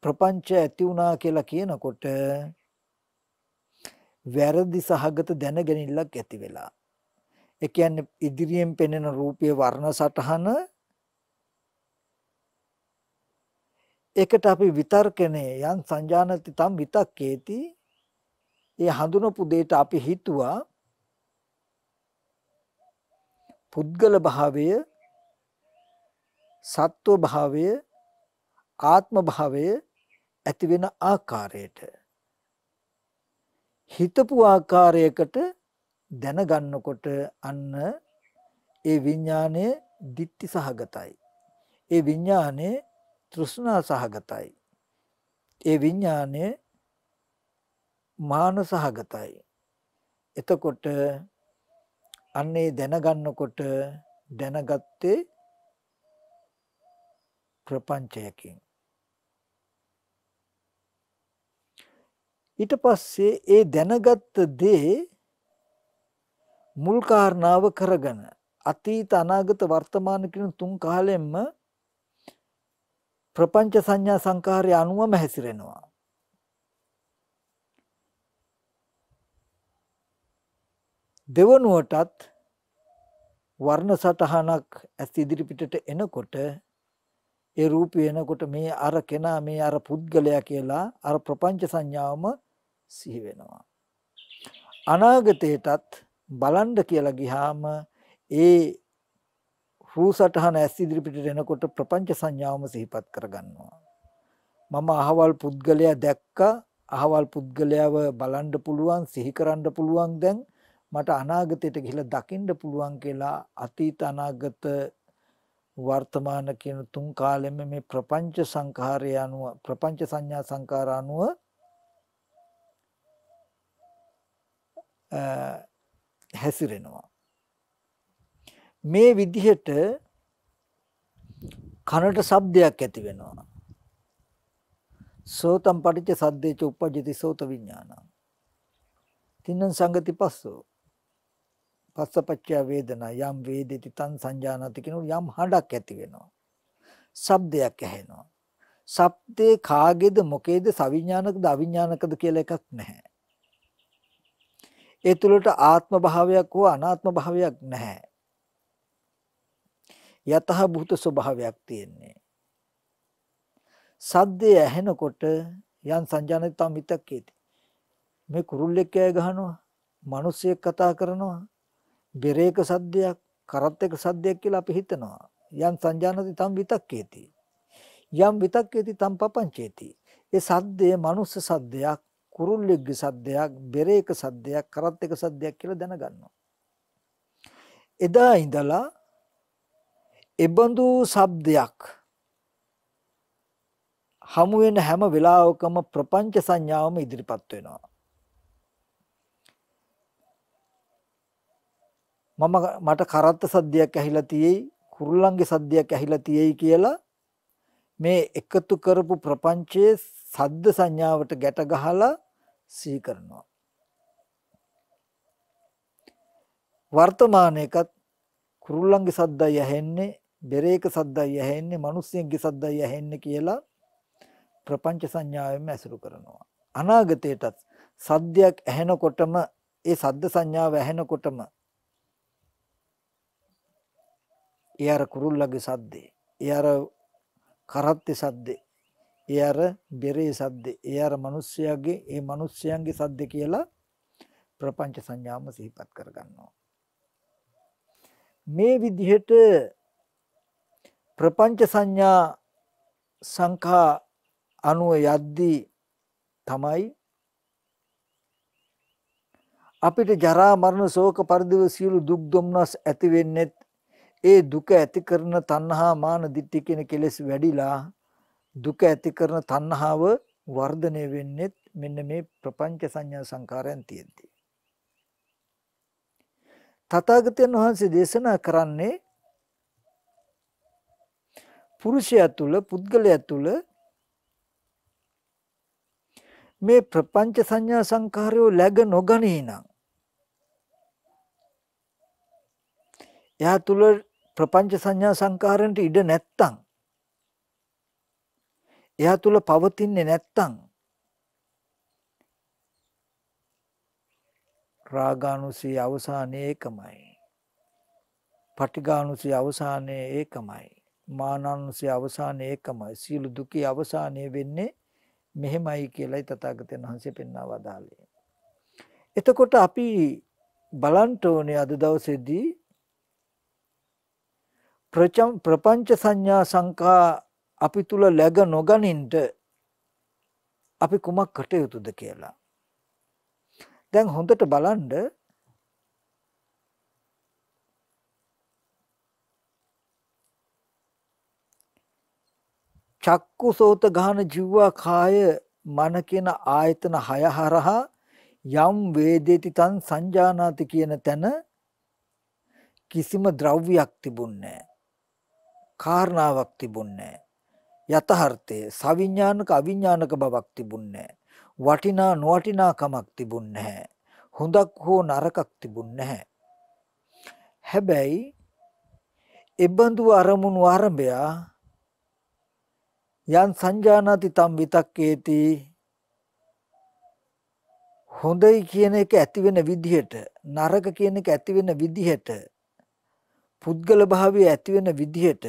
ප්‍රපංච ඇති වුණා කියලා කියනකොට වැරදි සහගත දැනගැනිල්ලක් ඇති වෙලා. ඒ කියන්නේ ඉදිරියෙන් පෙනෙන රූපයේ වර්ණ සටහන ඒකට අපි විතර්කනේ යන් සංජානති තම් විතක්කේති ඒ හඳුනපු දෙයට අපි හිතුවා පුද්ගල භාවය සත්ව භාවය ආත්ම භාවය ඇති වෙන ආකාරයට හිතපු ආකාරයකට දැනගන්නකොට අන්න ඒ විඥානය ditthi සහගතයි. ඒ විඥානය තෘෂ්ණා සහගතයි. ඒ විඥානය මාන සහගතයි. එතකොට අන්නේ දැනගන්නකොට දැනගත්තේ ප්‍රපංචයකින් ඊට පස්සේ ඒ දැනගත්ත දේ මුල් කාරණාව කරගෙන අතීත අනාගත වර්තමාන කියන තුන් කාලෙම්ම ප්‍රපංච සංඥා සංකාරය අනුවම හැසිරෙනවා. දෙවනුවටත් වර්ණ සටහනක් ඇස් ඉදිරිපිටට එනකොට ඒ රූපය එනකොට මේ අර කෙනා මේ අර පුද්ගලයා කියලා අර ප්‍රපංච සංඥාවම සිහි වෙනවා. අනාගතයටත් බලන්න කියලා ගියාම ඒ රූසටහන ඇස් ඉදිරිපිට එනකොට ප්‍රපංච සංඥාවම සිහිපත් කරගන්නවා. මම අහවල් පුද්ගලයා දැක්කා අහවල් පුද්ගලයාව බලන්න පුළුවන් සිහි කරන්න පුළුවන් දැන් මට අනාගතයට ගිහිලා දකින්න පුළුවන් කියලා අතීත අනාගත වර්තමාන කියන තුන් කාලෙම මේ ප්‍රපංච සංඛාරය අනුව ප්‍රපංච සංඥා සංකාර අනුව හැසිරෙනවා මේ විදිහට කනට ශබ්දයක් ඇති වෙනවා සෝතම් පටිච්ච සද්දේච උපජ්ජති සෝත විඥානං තින්න සංගති පස්සෝ පස්සපච්චය වේදනා යම් වේදිති තන් සංජානති කියනොත් යම් හඬක් ඇති වෙනවා. ශබ්දයක් ඇහෙනවා. ශබ්දේ කාගේද මොකේද සවිඥානකද අවිඥානකද කියලා එකක් නැහැ. ඒ තුළට ආත්ම භාවයක් හෝ අනාත්ම භාවයක් නැහැ. යතහ භූත ස්වභාවයක් තියෙන්නේ. සද්දේ ඇහෙනකොට යන් සංජානක තම හිතක් ඇති. මේ කුරුල්ලෙක් කෑ ගහනවා, මිනිස්සෙක් කතා කරනවා, බෙරේක සද්දයක් කරත් එක සද්දයක් කියලා අපි හිතනවා. යම් සංජානති තම් විතක්කේති. යම් විතක්කේති තම් පපංචේති. ඒ සද්දය මනුස්ස සද්දයක්, කුරුල්ලෙක්ගේ සද්දයක්, බෙරේක සද්දයක්, කරත් එක සද්දයක් කියලා දැනගන්නවා. එදා ඉඳලා එබඳු ශබ්දයක් හමු වෙන හැම වෙලාවකම ප්‍රපංච සංඥාවම ඉදිරිපත් වෙනවා. මම මට කරත්ත සද්දයක් ඇහිලා තියෙයි කුරුල්ලන්ගේ සද්දයක් ඇහිලා තියෙයි කියලා මේ එකතු කරපු ප්‍රපංචයේ සද්ද සංඥාවට ගැට ගහලා සිහි කරනවා වර්තමානයකත් කුරුල්ලන්ගේ සද්දයි ඇහෙන්නේ බෙරේක සද්දයි ඇහෙන්නේ මිනිස්සුන්ගේ සද්දයි ඇහෙන්නේ කියලා ප්‍රපංච සංඥාවෙන් ඇසුරු කරනවා අනාගතයටත් සද්දයක් ඇහෙනකොටම ඒ සද්ද සංඥාව ඇහෙනකොටම ඒ අර කුරුල්ලගේ සද්දේ ඒ අර කරත්තේ සද්දේ ඒ අර බෙරේ සද්දේ ඒ අර මිනිස්සයාගේ ඒ මිනිස්සයන්ගේ සද්ද කියලා ප්‍රපංච සංඥාම සිහිපත් කරගන්නවා මේ විදිහට ප්‍රපංච සංඥා සංඛා අනුව යද්දී තමයි අපිට ජරා මරණ ශෝක පරිදෙව සියලු දුක් දුම්නස් ඇති වෙන්නේත් ඒ දුක ඇති කරන තණ්හා මාන දිට්ඨි කියන කෙලෙස් වැඩිලා දුක ඇති කරන තණ්හාව වර්ධනය වෙන්නේ මෙන්න මේ ප්‍රපංච සංඥා සංකාරයන් තියෙද්දී. තථාගතයන් වහන්සේ දේශනා කරන්නේ පුරුෂයා තුල පුද්ගලයා තුල මේ ප්‍රපංච සංඥා සංකාරයෝ läග නොගනී නම් එයා තුල ප්‍රපංච සංඥා සංකාරණට ඉඩ නැත්තම් එයා තුල පවතින්නේ නැත්තම් රාගානුසී අවසානයේ ඒකමයි. පටිඝානුසී අවසානයේ ඒකමයි. මානානුසී අවසානයේ ඒකමයි. සීල දුකේ අවසානය වෙන්නේ මෙහෙමයි කියලායි තථාගතයන් වහන්සේ පෙන්වා වදාළේ. එතකොට අපි බලන්ට ඕනේ අද දවසේදී ප්‍රපංච සංඥා සංකා අපි තුල läග නොගනින්ට අපි කුමක් කටයුතුද කියලා. දැන් හොඳට බලන්න චක්කු සෝත ගාන ජීවා කාය මන කියන ආයතන හය හරහා යම් වේදේති තන් සංජානාති කියන තැන කිසිම ද්‍රව්‍යයක් තිබුණේ නැහැ. කාරණාවක් තිබුණේ යථාර්ථයේ සවිඥානික අවිඥානික බවක් තිබුණේ වටිනා නොවටිනාකමක් තිබුණේ හොඳක් හෝ නරකක් තිබුණේ හැබැයි එබඳු අරමුණු ආරම්භය යන් සංජානාති තම් විතක්කේති හොඳයි කියන එක ඇති වෙන විදිහට නරක කියන එක ඇති වෙන විදිහට පුද්ගල භාවය ඇති වෙන විදිහට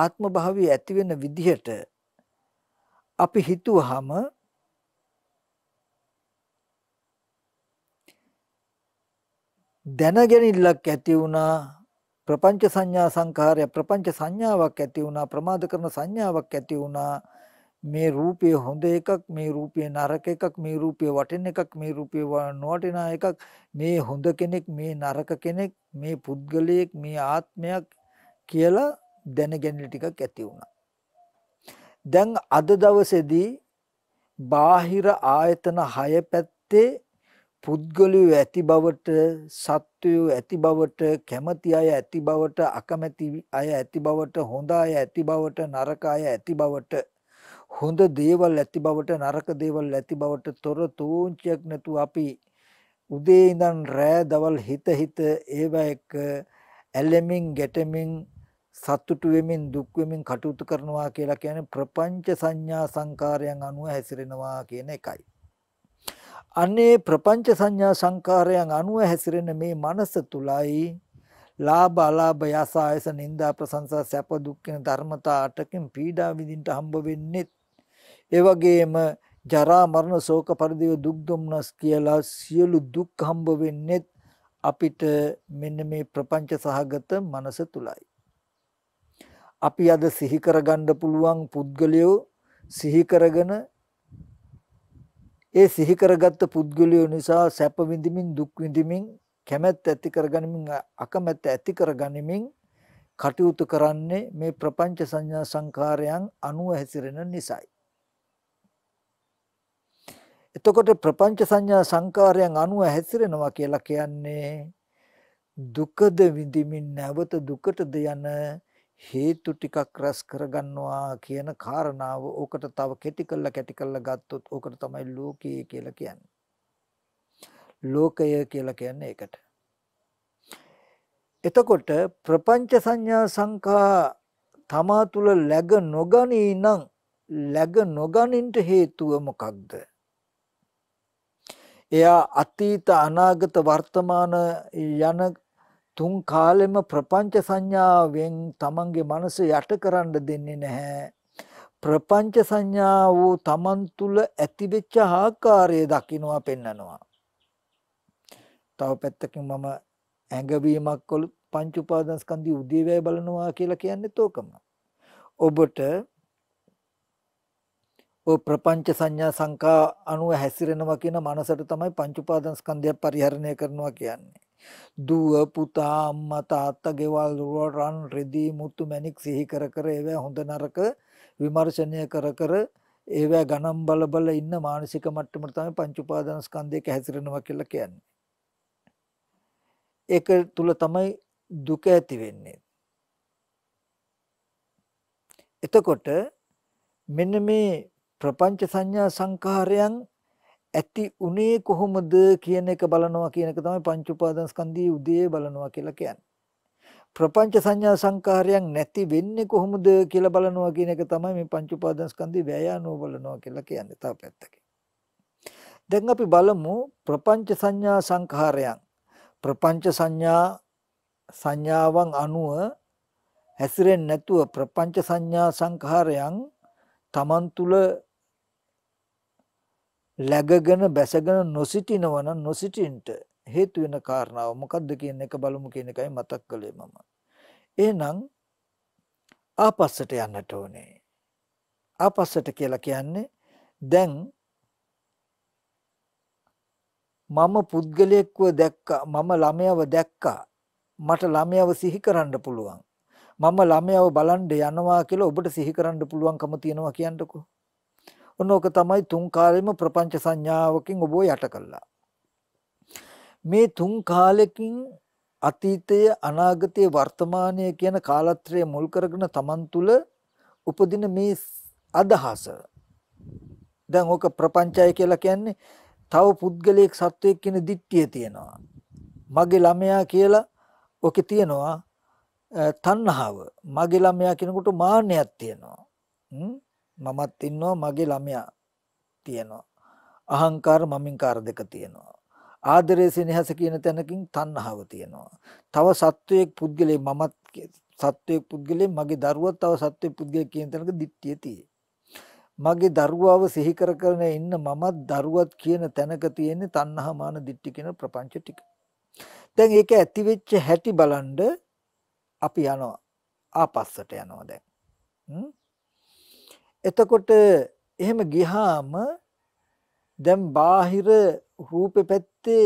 ආත්ම භාවය ඇති වෙන විදිහට අපි හිතුවහම දැනගැනිල්ලක් ඇති වුණා ප්‍රපංච සංඥා සංඛාරය ප්‍රපංච සංඥාවක් ඇති වුණා ප්‍රමාද කරන සංඥාවක් ඇති වුණා මේ රූපය හොඳ එකක් මේ රූපය නරක එකක් මේ රූපය වටින එකක් මේ රූපය නොවටිනා එකක් මේ හොඳ කෙනෙක් මේ නරක කෙනෙක් මේ පුද්ගලයෙක් මේ ආත්මයක් කියලා දැනගැනීම ටිකක් ඇති වුණා. දැන් අද දවසේදී බාහිර ආයතන 6 පැත්තේ පුද්ගලයෝ ඇති බවට සත්වයෝ ඇති බවට කැමති අය ඇති බවට අකමැති අය ඇති බවට හොඳ අය ඇති බවට නරක අය ඇති බවට හොඳ දේවල් ඇති බවට නරක දේවල් ඇති බවට තොර තෝංචියක් නැතුව අපි උදේ ඉඳන් රෑ දවල් හිත හිත ඒවා එක ඇලෙමින් ගැටෙමින් සතුටු වෙමින් දුක් වෙමින් කටයුතු කරනවා කියලා කියන්නේ ප්‍රපංච සංඥා සංකාරයන් අනුව හැසිරෙනවා කියන එකයි. අනේ ප්‍රපංච සංඥා සංකාරයන් අනුව හැසිරෙන මේ මනස තුලයි ලාභ අලාභ යස ආයස නින්දා ප්‍රශංසා සැප දුක් කියන ධර්මතා අටකින් පීඩා විඳින්න හම්බ වෙන්නේ ඒ වගේම ජරා මරණ ශෝක පරිදේව දුක් දුම්නස් කියලා සියලු දුක් හම්බ වෙන්නේ අපිට මෙන්න මේ ප්‍රපංච සහගත මනස තුලයි. අපි අද සිහි කරගන්න පුළුවන් පුද්ගලයෝ සිහි කරගෙන ඒ සිහි කරගත්ත පුද්ගලයෝ නිසා සැප විඳිමින් දුක් විඳිමින් කැමැත්ත ඇති කරගනිමින් අකමැත්ත ඇති කරගනිමින් කටයුතු කරන්නේ මේ ප්‍රපංච සංඥා සංකාරයන් අනුව හැසිරෙන නිසායි. එතකොට ප්‍රපංච සංඥා සංකාරයන් අනුව හැසිරෙනවා කියලා කියන්නේ දුකද විඳිමින් නැවත දුකටද යන හේතු ටිකක් රස කරගන්නවා කියන කාරණාව ඕකට තව කෙටි කළා කැටි කළා ගත්තොත් ඕකට තමයි ලෝකය කියලා කියන්නේ. ලෝකය කියලා කියන්නේ ඒකට. එතකොට ප්‍රපංච සංඥා සංඛා තමා තුල läග නොගනී නම් läග නොගනින්ට හේතුව මොකක්ද? එයා අතීත අනාගත වර්තමාන යන තුන් කාලෙම ප්‍රපංච සංඥාවෙන් තමන්ගේ මනස යටකරන්න දෙන්නේ නැහැ. ප්‍රපංච සංඥා වූ තමන් තුල ඇතිවෙච්ච ආකාරය දකින්නවා පෙන්නනවා. තව පැත්තකින් මම ඇඟවීමක් කළු පංච උපාදානස්කන්ධي උදේවැය බලනවා කියලා කියන්නේ තෝකම. ඔබට ඔය ප්‍රපංච සංඥා සංකා අනුව හැසිරෙනවා කියන මනසට තමයි පංච උපාදාන ස්කන්ධය පරිහරණය කරනවා කියන්නේ. දුව පුතා අම්මා තාත්තා ගෙවල් රන් රෙදි මුතු මැණික් සිහි කර කර ඒවා හොඳ නරක විමර්ශනය කර කර ඒවා ගණන් බල බල ඉන්න මානසික මට්ටමට තමයි පංච උපාදාන ස්කන්ධයක හැසිරෙනවා කියලා කියන්නේ. ඒක තුල තමයි දුක ඇති වෙන්නේ. එතකොට මෙන්න මේ ප්‍රපංච සංඥා සංඛාරයන් ඇති උනේ කොහොමද කියන එක බලනවා කියන එක තමයි පංච උපාදාන ස්කන්ධයේ උදේ බලනවා කියලා කියන්නේ. ප්‍රපංච සංඥා සංකාරයන් නැති වෙන්නේ කොහොමද කියලා බලනවා කියන එක තමයි මේ පංච උපාදාන ස්කන්ධේ ව්‍යයානෝ බලනවා කියලා කියන්නේ තව පැත්තකින්. දැන් අපි බලමු ප්‍රපංච සංඥා සංඛාරයන්. ප්‍රපංච සංඥා සංඥාවන් අනුව හැසිරෙන්නේ නැතුව ප්‍රපංච සංඥා සංඛාරයන් තමන් තුල läගගෙන බැසගෙන නොසිටිනවන නොසිටින්ට හේතු වෙන කාරණාව මොකක්ද කියන එක බලමු කියන එකයි මතක් කළේ මම. එහෙනම් ආපස්සට යන්නට ඕනේ. ආපස්සට කියලා කියන්නේ දැන් මම පුද්ගලයෙක්ව දැක්කා මම ළමයව දැක්කා මට ළමයව සිහි කරන්න පුළුවන් මම ළමයව බලන්න යනවා කියලා ඔබට සිහි කරන්න පුළුවන්කම තියෙනවා කියන්නකෝ ඔන්න ඕක තමයි තුන් කාලෙම ප්‍රපංච සංඥාවකින් ඔබව යට කළා. මේ තුන් කාලෙකින් අතීතය අනාගතය වර්තමානය කියන කාලත්‍රය මුල් කරගෙන තමන් තුළ උපදින මේ අදහස දැන් ඕක ප්‍රපංචය කියලා කියන්නේ තව පුද්ගලයෙක් සත්වයෙක් කියන දිට්ඨිය තියෙනවා මගේ ළමයා කියලා ඔකේ තියෙනවා තණ්හාව මගේ ළමයා කෙනෙකුට මාන්නයක් තියෙනවා මමත් ඉන්නවා මගේ ළමයා තියෙනවා. අහංකාර මමින්කාර දෙක තියෙනවා. ආදරය සෙනෙහස කියන තැනකින් තණ්හාව තියෙනවා. තව සත්වයක් පුද්ගලයේ මමත් සත්වයක් පුද්ගලයේ මගේ දරුවා තව සත්වයක් පුද්ගලයේ කියන තැනක දිට්ඨිය තියෙයි. මගේ දරුවාව සිහි කර කරන ඉන්න මමත් දරුවත් කියන තැනක තියෙන තණ්හා මාන දිට්ඨි කියන ප්‍රපංච ටික. දැන් ඒක ඇති වෙච්ච හැටි බලන්ඩ අපි යනවා ආපස්සට යනවා දැන්. හ්ම් එතකොට එහෙම ගියාම දැන් බාහිර රූපේ පැත්තේ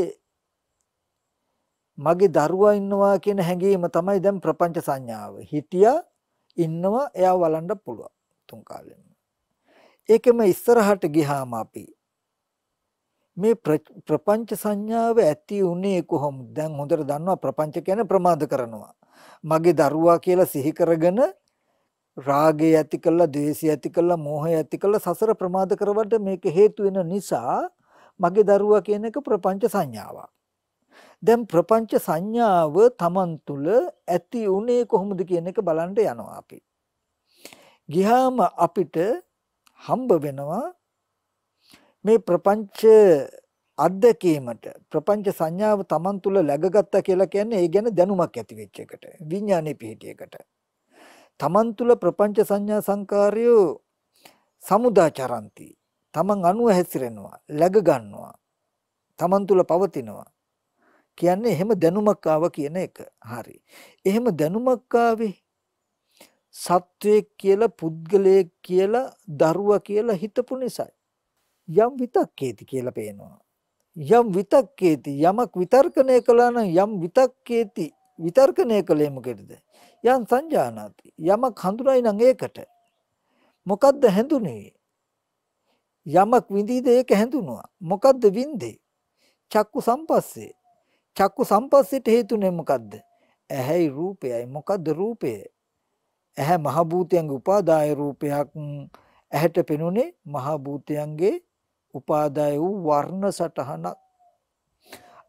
මගේ දරුවා ඉන්නවා කියන හැඟීම තමයි දැන් ප්‍රපංච සංඥාව. හිටියා ඉන්නවා එයා වළඳ පුළුවන් තුන් කාලෙම. ඒකෙම ඉස්සරහට ගියාම අපි මේ ප්‍රපංච සංඥාව ඇති උනේ කොහොමද? දැන් හොඳට දන්නවා ප්‍රපංච කියන්නේ ප්‍රමාද කරනවා. මගේ දරුවා කියලා සිහි කරගෙන රාගය ඇති කළා, ද්වේෂය ඇති කළා, මෝහය ඇති කළා සසර ප්‍රමාද කරවට මේක හේතු වෙන නිසා මගේ දරුවා කියන එක ප්‍රපංච සංඥාවක්. දැන් ප්‍රපංච සංඥාව Taman තුල ඇති උනේ කොහොමද කියන එක බලන්න යනවා අපි. ගියාම අපිට හම්බ වෙනවා මේ ප්‍රපංච අත්දැකීමට ප්‍රපංච සංඥාව Taman තුල läගගත්තා කියලා කියන්නේ ඒ ගැන දැනුමක් ඇති වෙච්ච එකට විඥානෙ පිහිටියකට. තමන් තුල ප්‍රපංච සංඥා සංකාරය සමුදාචරಂತಿ. තමන් අනුව හැසිරෙනවා, läග ගන්නවා. තමන් තුල පවතිනවා. කියන්නේ එහෙම දැනුමක් ආව කියන එක. හරි. එහෙම දැනුමක් ආවේ සත්වයේ කියලා පුද්ගලයෙක් කියලා දරුවා කියලා හිතපු නිසායි. යම් විතක්කේති කියලා පේනවා. යම් විතක්කේති යමක් විතර්කණය කළා නම් යම් විතක්කේති විතර්කණය කළේ මොකෙද? යන් සංජානාති. යමක් හඳුනයි නම් ඒකට. මොකද්ද හැඳුනේ? යමක් විඳීද ඒක හැඳුනුවා. මොකද්ද විඳේ? චක්කු සම්පස්සේ. චක්කු සම්පස්සෙට හේතුනේ මොකද්ද? ඇහැයි රූපයයි. මොකද්ද රූපය? ඇහැ මහ භූතයන්ගේ උපාදාය රූපයක්. ඇහැට පෙනුනේ මහ භූතයන්ගේ උපාදාය වූ වර්ණ සටහනක්.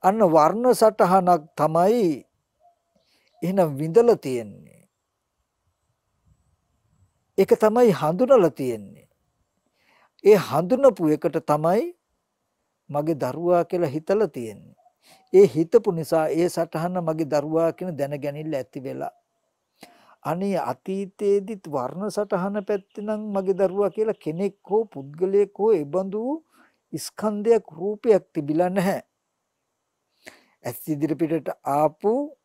අන්න වර්ණ සටහනක් තමයි එහෙනම් විඳලා තියෙන්නේ. ඒක තමයි හඳුනලා තියෙන්නේ. ඒ හඳුනපු එකට තමයි මගේ දරුවා කියලා හිතලා තියෙන්නේ. ඒ හිතපු නිසා ඒ සටහන මගේ දරුවා කියන දැනගැනිල්ල ඇති වෙලා. අනේ අතීතයේදීත් වර්ණ සටහන පැත්තෙනම් මගේ දරුවා කියලා කෙනෙක් හෝ පුද්ගලයෙක් හෝ ඒබඳු ස්කන්ධයක් රූපයක් තිබිලා නැහැ. ඇස් ඉදිරිපිටට ආපු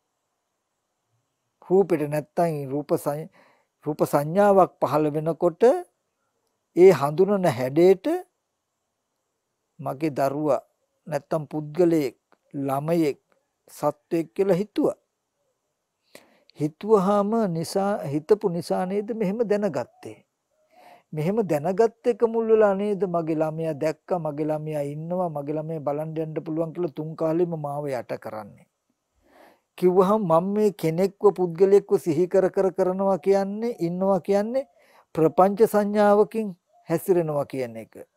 රූපෙට නැත්තම් රූප රූප සංඥාවක් පහළ වෙනකොට ඒ හඳුනන හැඩයට මගේ දරුවා නැත්තම් පුද්ගලයෙක් ළමයෙක් සත්වෙක් කියලා හිතුවා. හිතුවාම නිසා හිතපු නිසා නේද මෙහෙම දැනගත්තේ. මෙහෙම දැනගත් එක මුල් වෙලා නේද මගේ ළමයා දැක්කා මගේ ළමයා ඉන්නවා මගේ ළමයා බලන් යන්න පුළුවන් කියලා තුන් කාලෙම මාව යට කරන්නේ. කිව්වහම මම මේ කෙනෙක්ව පුද්ගලයෙක්ව සිහි කර කර කරනවා කියන්නේ ඉන්නවා කියන්නේ ප්‍රපංච සංඥාවකින් හැසිරෙනවා කියන එක.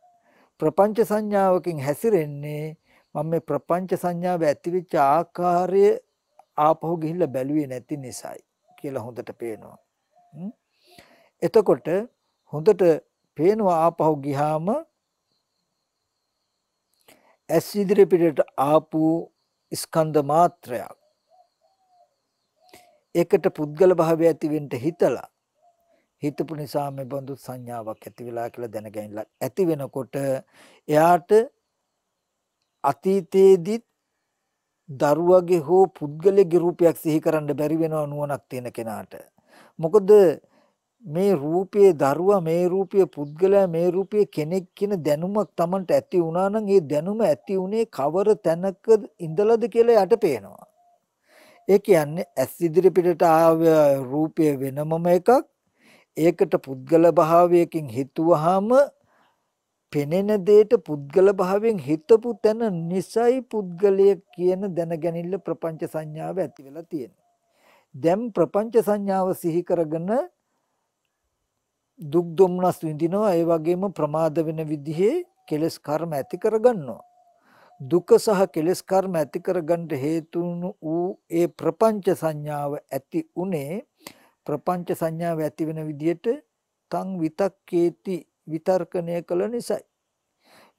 ප්‍රපංච සංඥාවකින් හැසිරෙන්නේ මම මේ ප්‍රපංච සංඥාව ඇතිවෙච්ච ආකාරය ආපහු ගිහිල්ලා බැලුවේ නැති නිසායි කියලා හොඳට පේනවා. එතකොට හොඳට පේනවා ආපහු ගියාම ඇස් ඉදිරිය පිටට ආපු ස්කන්ධ මාත්‍රයක් ඒකට පුද්ගල භාවය ඇතිවෙන්න හිතලා හිතපු නිසා මේ බඳු සංඥාවක් ඇති වෙලා කියලා දැනගැනලා ඇති වෙනකොට එයාට අතීතයේදීත් දරුවගේ හෝ පුද්ගලයේ රූපයක් සිහි කරන්න බැරි වෙනව නුවණක් තියෙන කෙනාට මොකද මේ රූපයේ දරුවා මේ රූපයේ පුද්ගලයා මේ රූපයේ කෙනෙක් කියන දැනුමක් Tamanට ඇති වුණා නම් ඒ දැනුම ඇති උනේ කවර තැනක ඉඳලාද කියලා යට පේනවා ඒ කියන්නේ ඇස් ඉදිරි පිටට ආය රූපය වෙනමම එකක්. ඒකට පුද්ගල භාවයකින් හිතුවහම පෙනෙන දෙයට පුද්ගල භාවයෙන් හිතපු තැන නිසයි පුද්ගලය කියන දැනගැනිල්ල ප්‍රපංච සංඥාව ඇති වෙලා තියෙන්නේ. දැන් ප්‍රපංච සංඥාව සිහි කරගෙන දුක් දුම්නස් විඳිනවා ඒ වගේම ප්‍රමාද වෙන විදිහේ කෙලස් කර්ම ඇති කරගන්නවා. දුක සහ කෙලෙස් කර්ම ඇති කරගන්න හේතු වූ ඒ ප්‍රපංච සංඥාව ඇති උනේ ප්‍රපංච සංඥාව ඇති වෙන විදිහට තං විතක්කේති විතර්කණය කළ නිසායි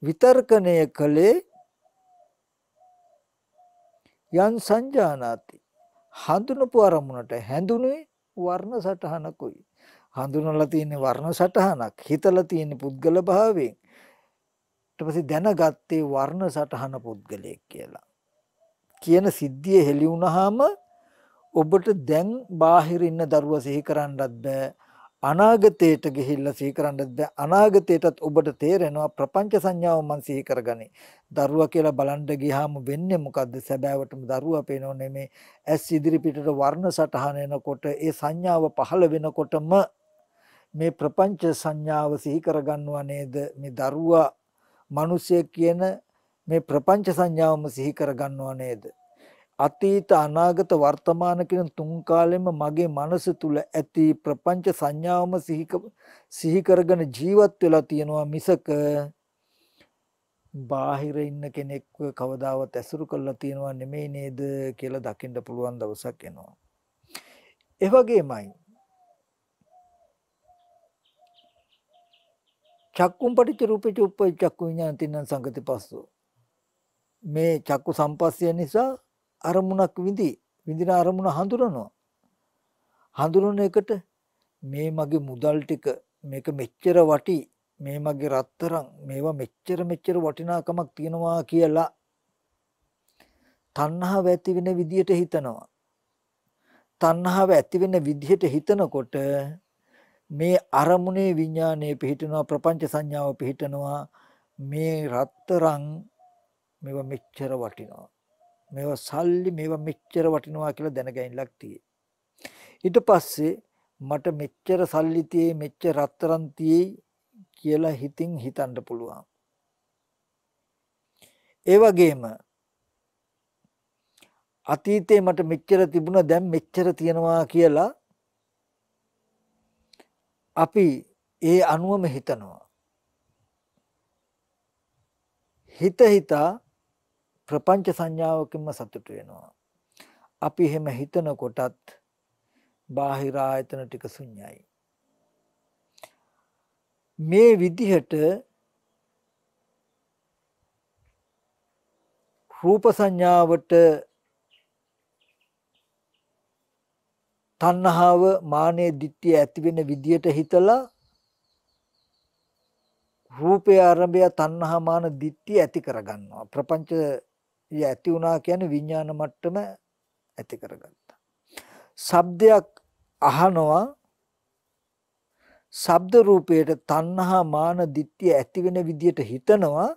විතර්කණය කළේ යන් සංජානාති හඳුනපු අරමුණට හැඳුනේ වර්ණ සටහනකුයි හඳුනලා තියෙන වර්ණ සටහනක් හිතලා තියෙන පුද්ගල භාවයෙන් ඊට පස්සේ දැනගත්තේ වර්ණ සටහන පුද්ගලයෙක් කියලා. කියන සිද්ධිය හෙළි වුණාම ඔබට දැන් බාහිර ඉන්න දරුවා සිහි කරන්නවත් බෑ. අනාගතයට ගිහිල්ලා සිහි කරන්නත් බෑ අනාගතයටත් ඔබට තේරෙනවා ප්‍රපංච සංඥාව මන් සිහි කරගනි දරුවා කියලා බලන්න ගියාම වෙන්නේ මොකද්ද සැබෑවටම දරුවා පේනෝ නෙමේ ඇස් ඉදිරි පිටට වර්ණ සටහන එනකොට ඒ සංඥාව පහළ වෙනකොටම මේ ප්‍රපංච සංඥාව සිහි කරගන්නවා නේද මේ දරුවා මිනිසය කියන මේ ප්‍රපංච සංඥාවම සිහි කර ගන්නව නේද? අතීත අනාගත වර්තමාන කියන තුන් කාලෙම මගේ මනස තුල ඇති ප්‍රපංච සංඥාවම සිහි කරගෙන ජීවත් වෙලා තියෙනවා මිසක බාහිර ඉන්න කෙනෙක්ව කවදාවත් ඇසුරු කරලා තියෙනවා නෙමෙයි නේද කියලා දකින්න පුළුවන් දවසක් එනවා. ඒ වගේමයි චක්කුම් පටිච්ච රූපේ චුප්පයි චක්කු විඥානතින්නම් සංගති පස්සෝ මේ චක්කු සම්පස්සය නිසා අරමුණක් විඳි විඳින අරමුණ හඳුනනවා හඳුනන එකට මේ මගේ මුදල් ටික මේක මෙච්චර වටි මේ මගේ රත්තරන් මේවා මෙච්චර මෙච්චර වටිනාකමක් තියෙනවා කියලා තණ්හාව ඇති වෙන විදියට හිතනවා තණ්හාව ඇති වෙන විදියට හිතනකොට මේ අරමුණේ විඥානයේ පිහිටනවා ප්‍රපංච සංඥාව පිහිටනවා මේ රත්තරන් මේව මෙච්චර වටිනවා මේව සල්ලි මේව මෙච්චර වටිනවා කියලා දැනගැනිලක් තියෙයි ඊට පස්සේ මට මෙච්චර සල්ලි තියෙයි මෙච්චර රත්තරන් තියෙයි කියලා හිතින් හිතන්න පුළුවන් ඒ වගේම අතීතේ මට මෙච්චර තිබුණා දැන් මෙච්චර තියනවා කියලා අපි ඒ අනුවම හිතනවා. හිත හිතා ප්‍රපංච සංඥාවකින්ම සතුටු වෙනවා. අපි එහෙම හිතනකොටත් බාහිර ආයතන ටික ශුන්‍යයි. මේ විදිහට රූප සංඥාවට තණ්හාව මානෙ දිට්ඨිය ඇති වෙන විදියට හිතලා රූපේ ආරම්භය තණ්හා මාන දිට්ඨිය ඇති කරගන්නවා ප්‍රපංචය ඇති වුණා කියන්නේ විඥාන මට්ටම ඇති කරගත්තා. ශබ්දයක් අහනවා ශබ්ද රූපයට තණ්හා මාන දිට්ඨිය ඇති වෙන විදියට හිතනවා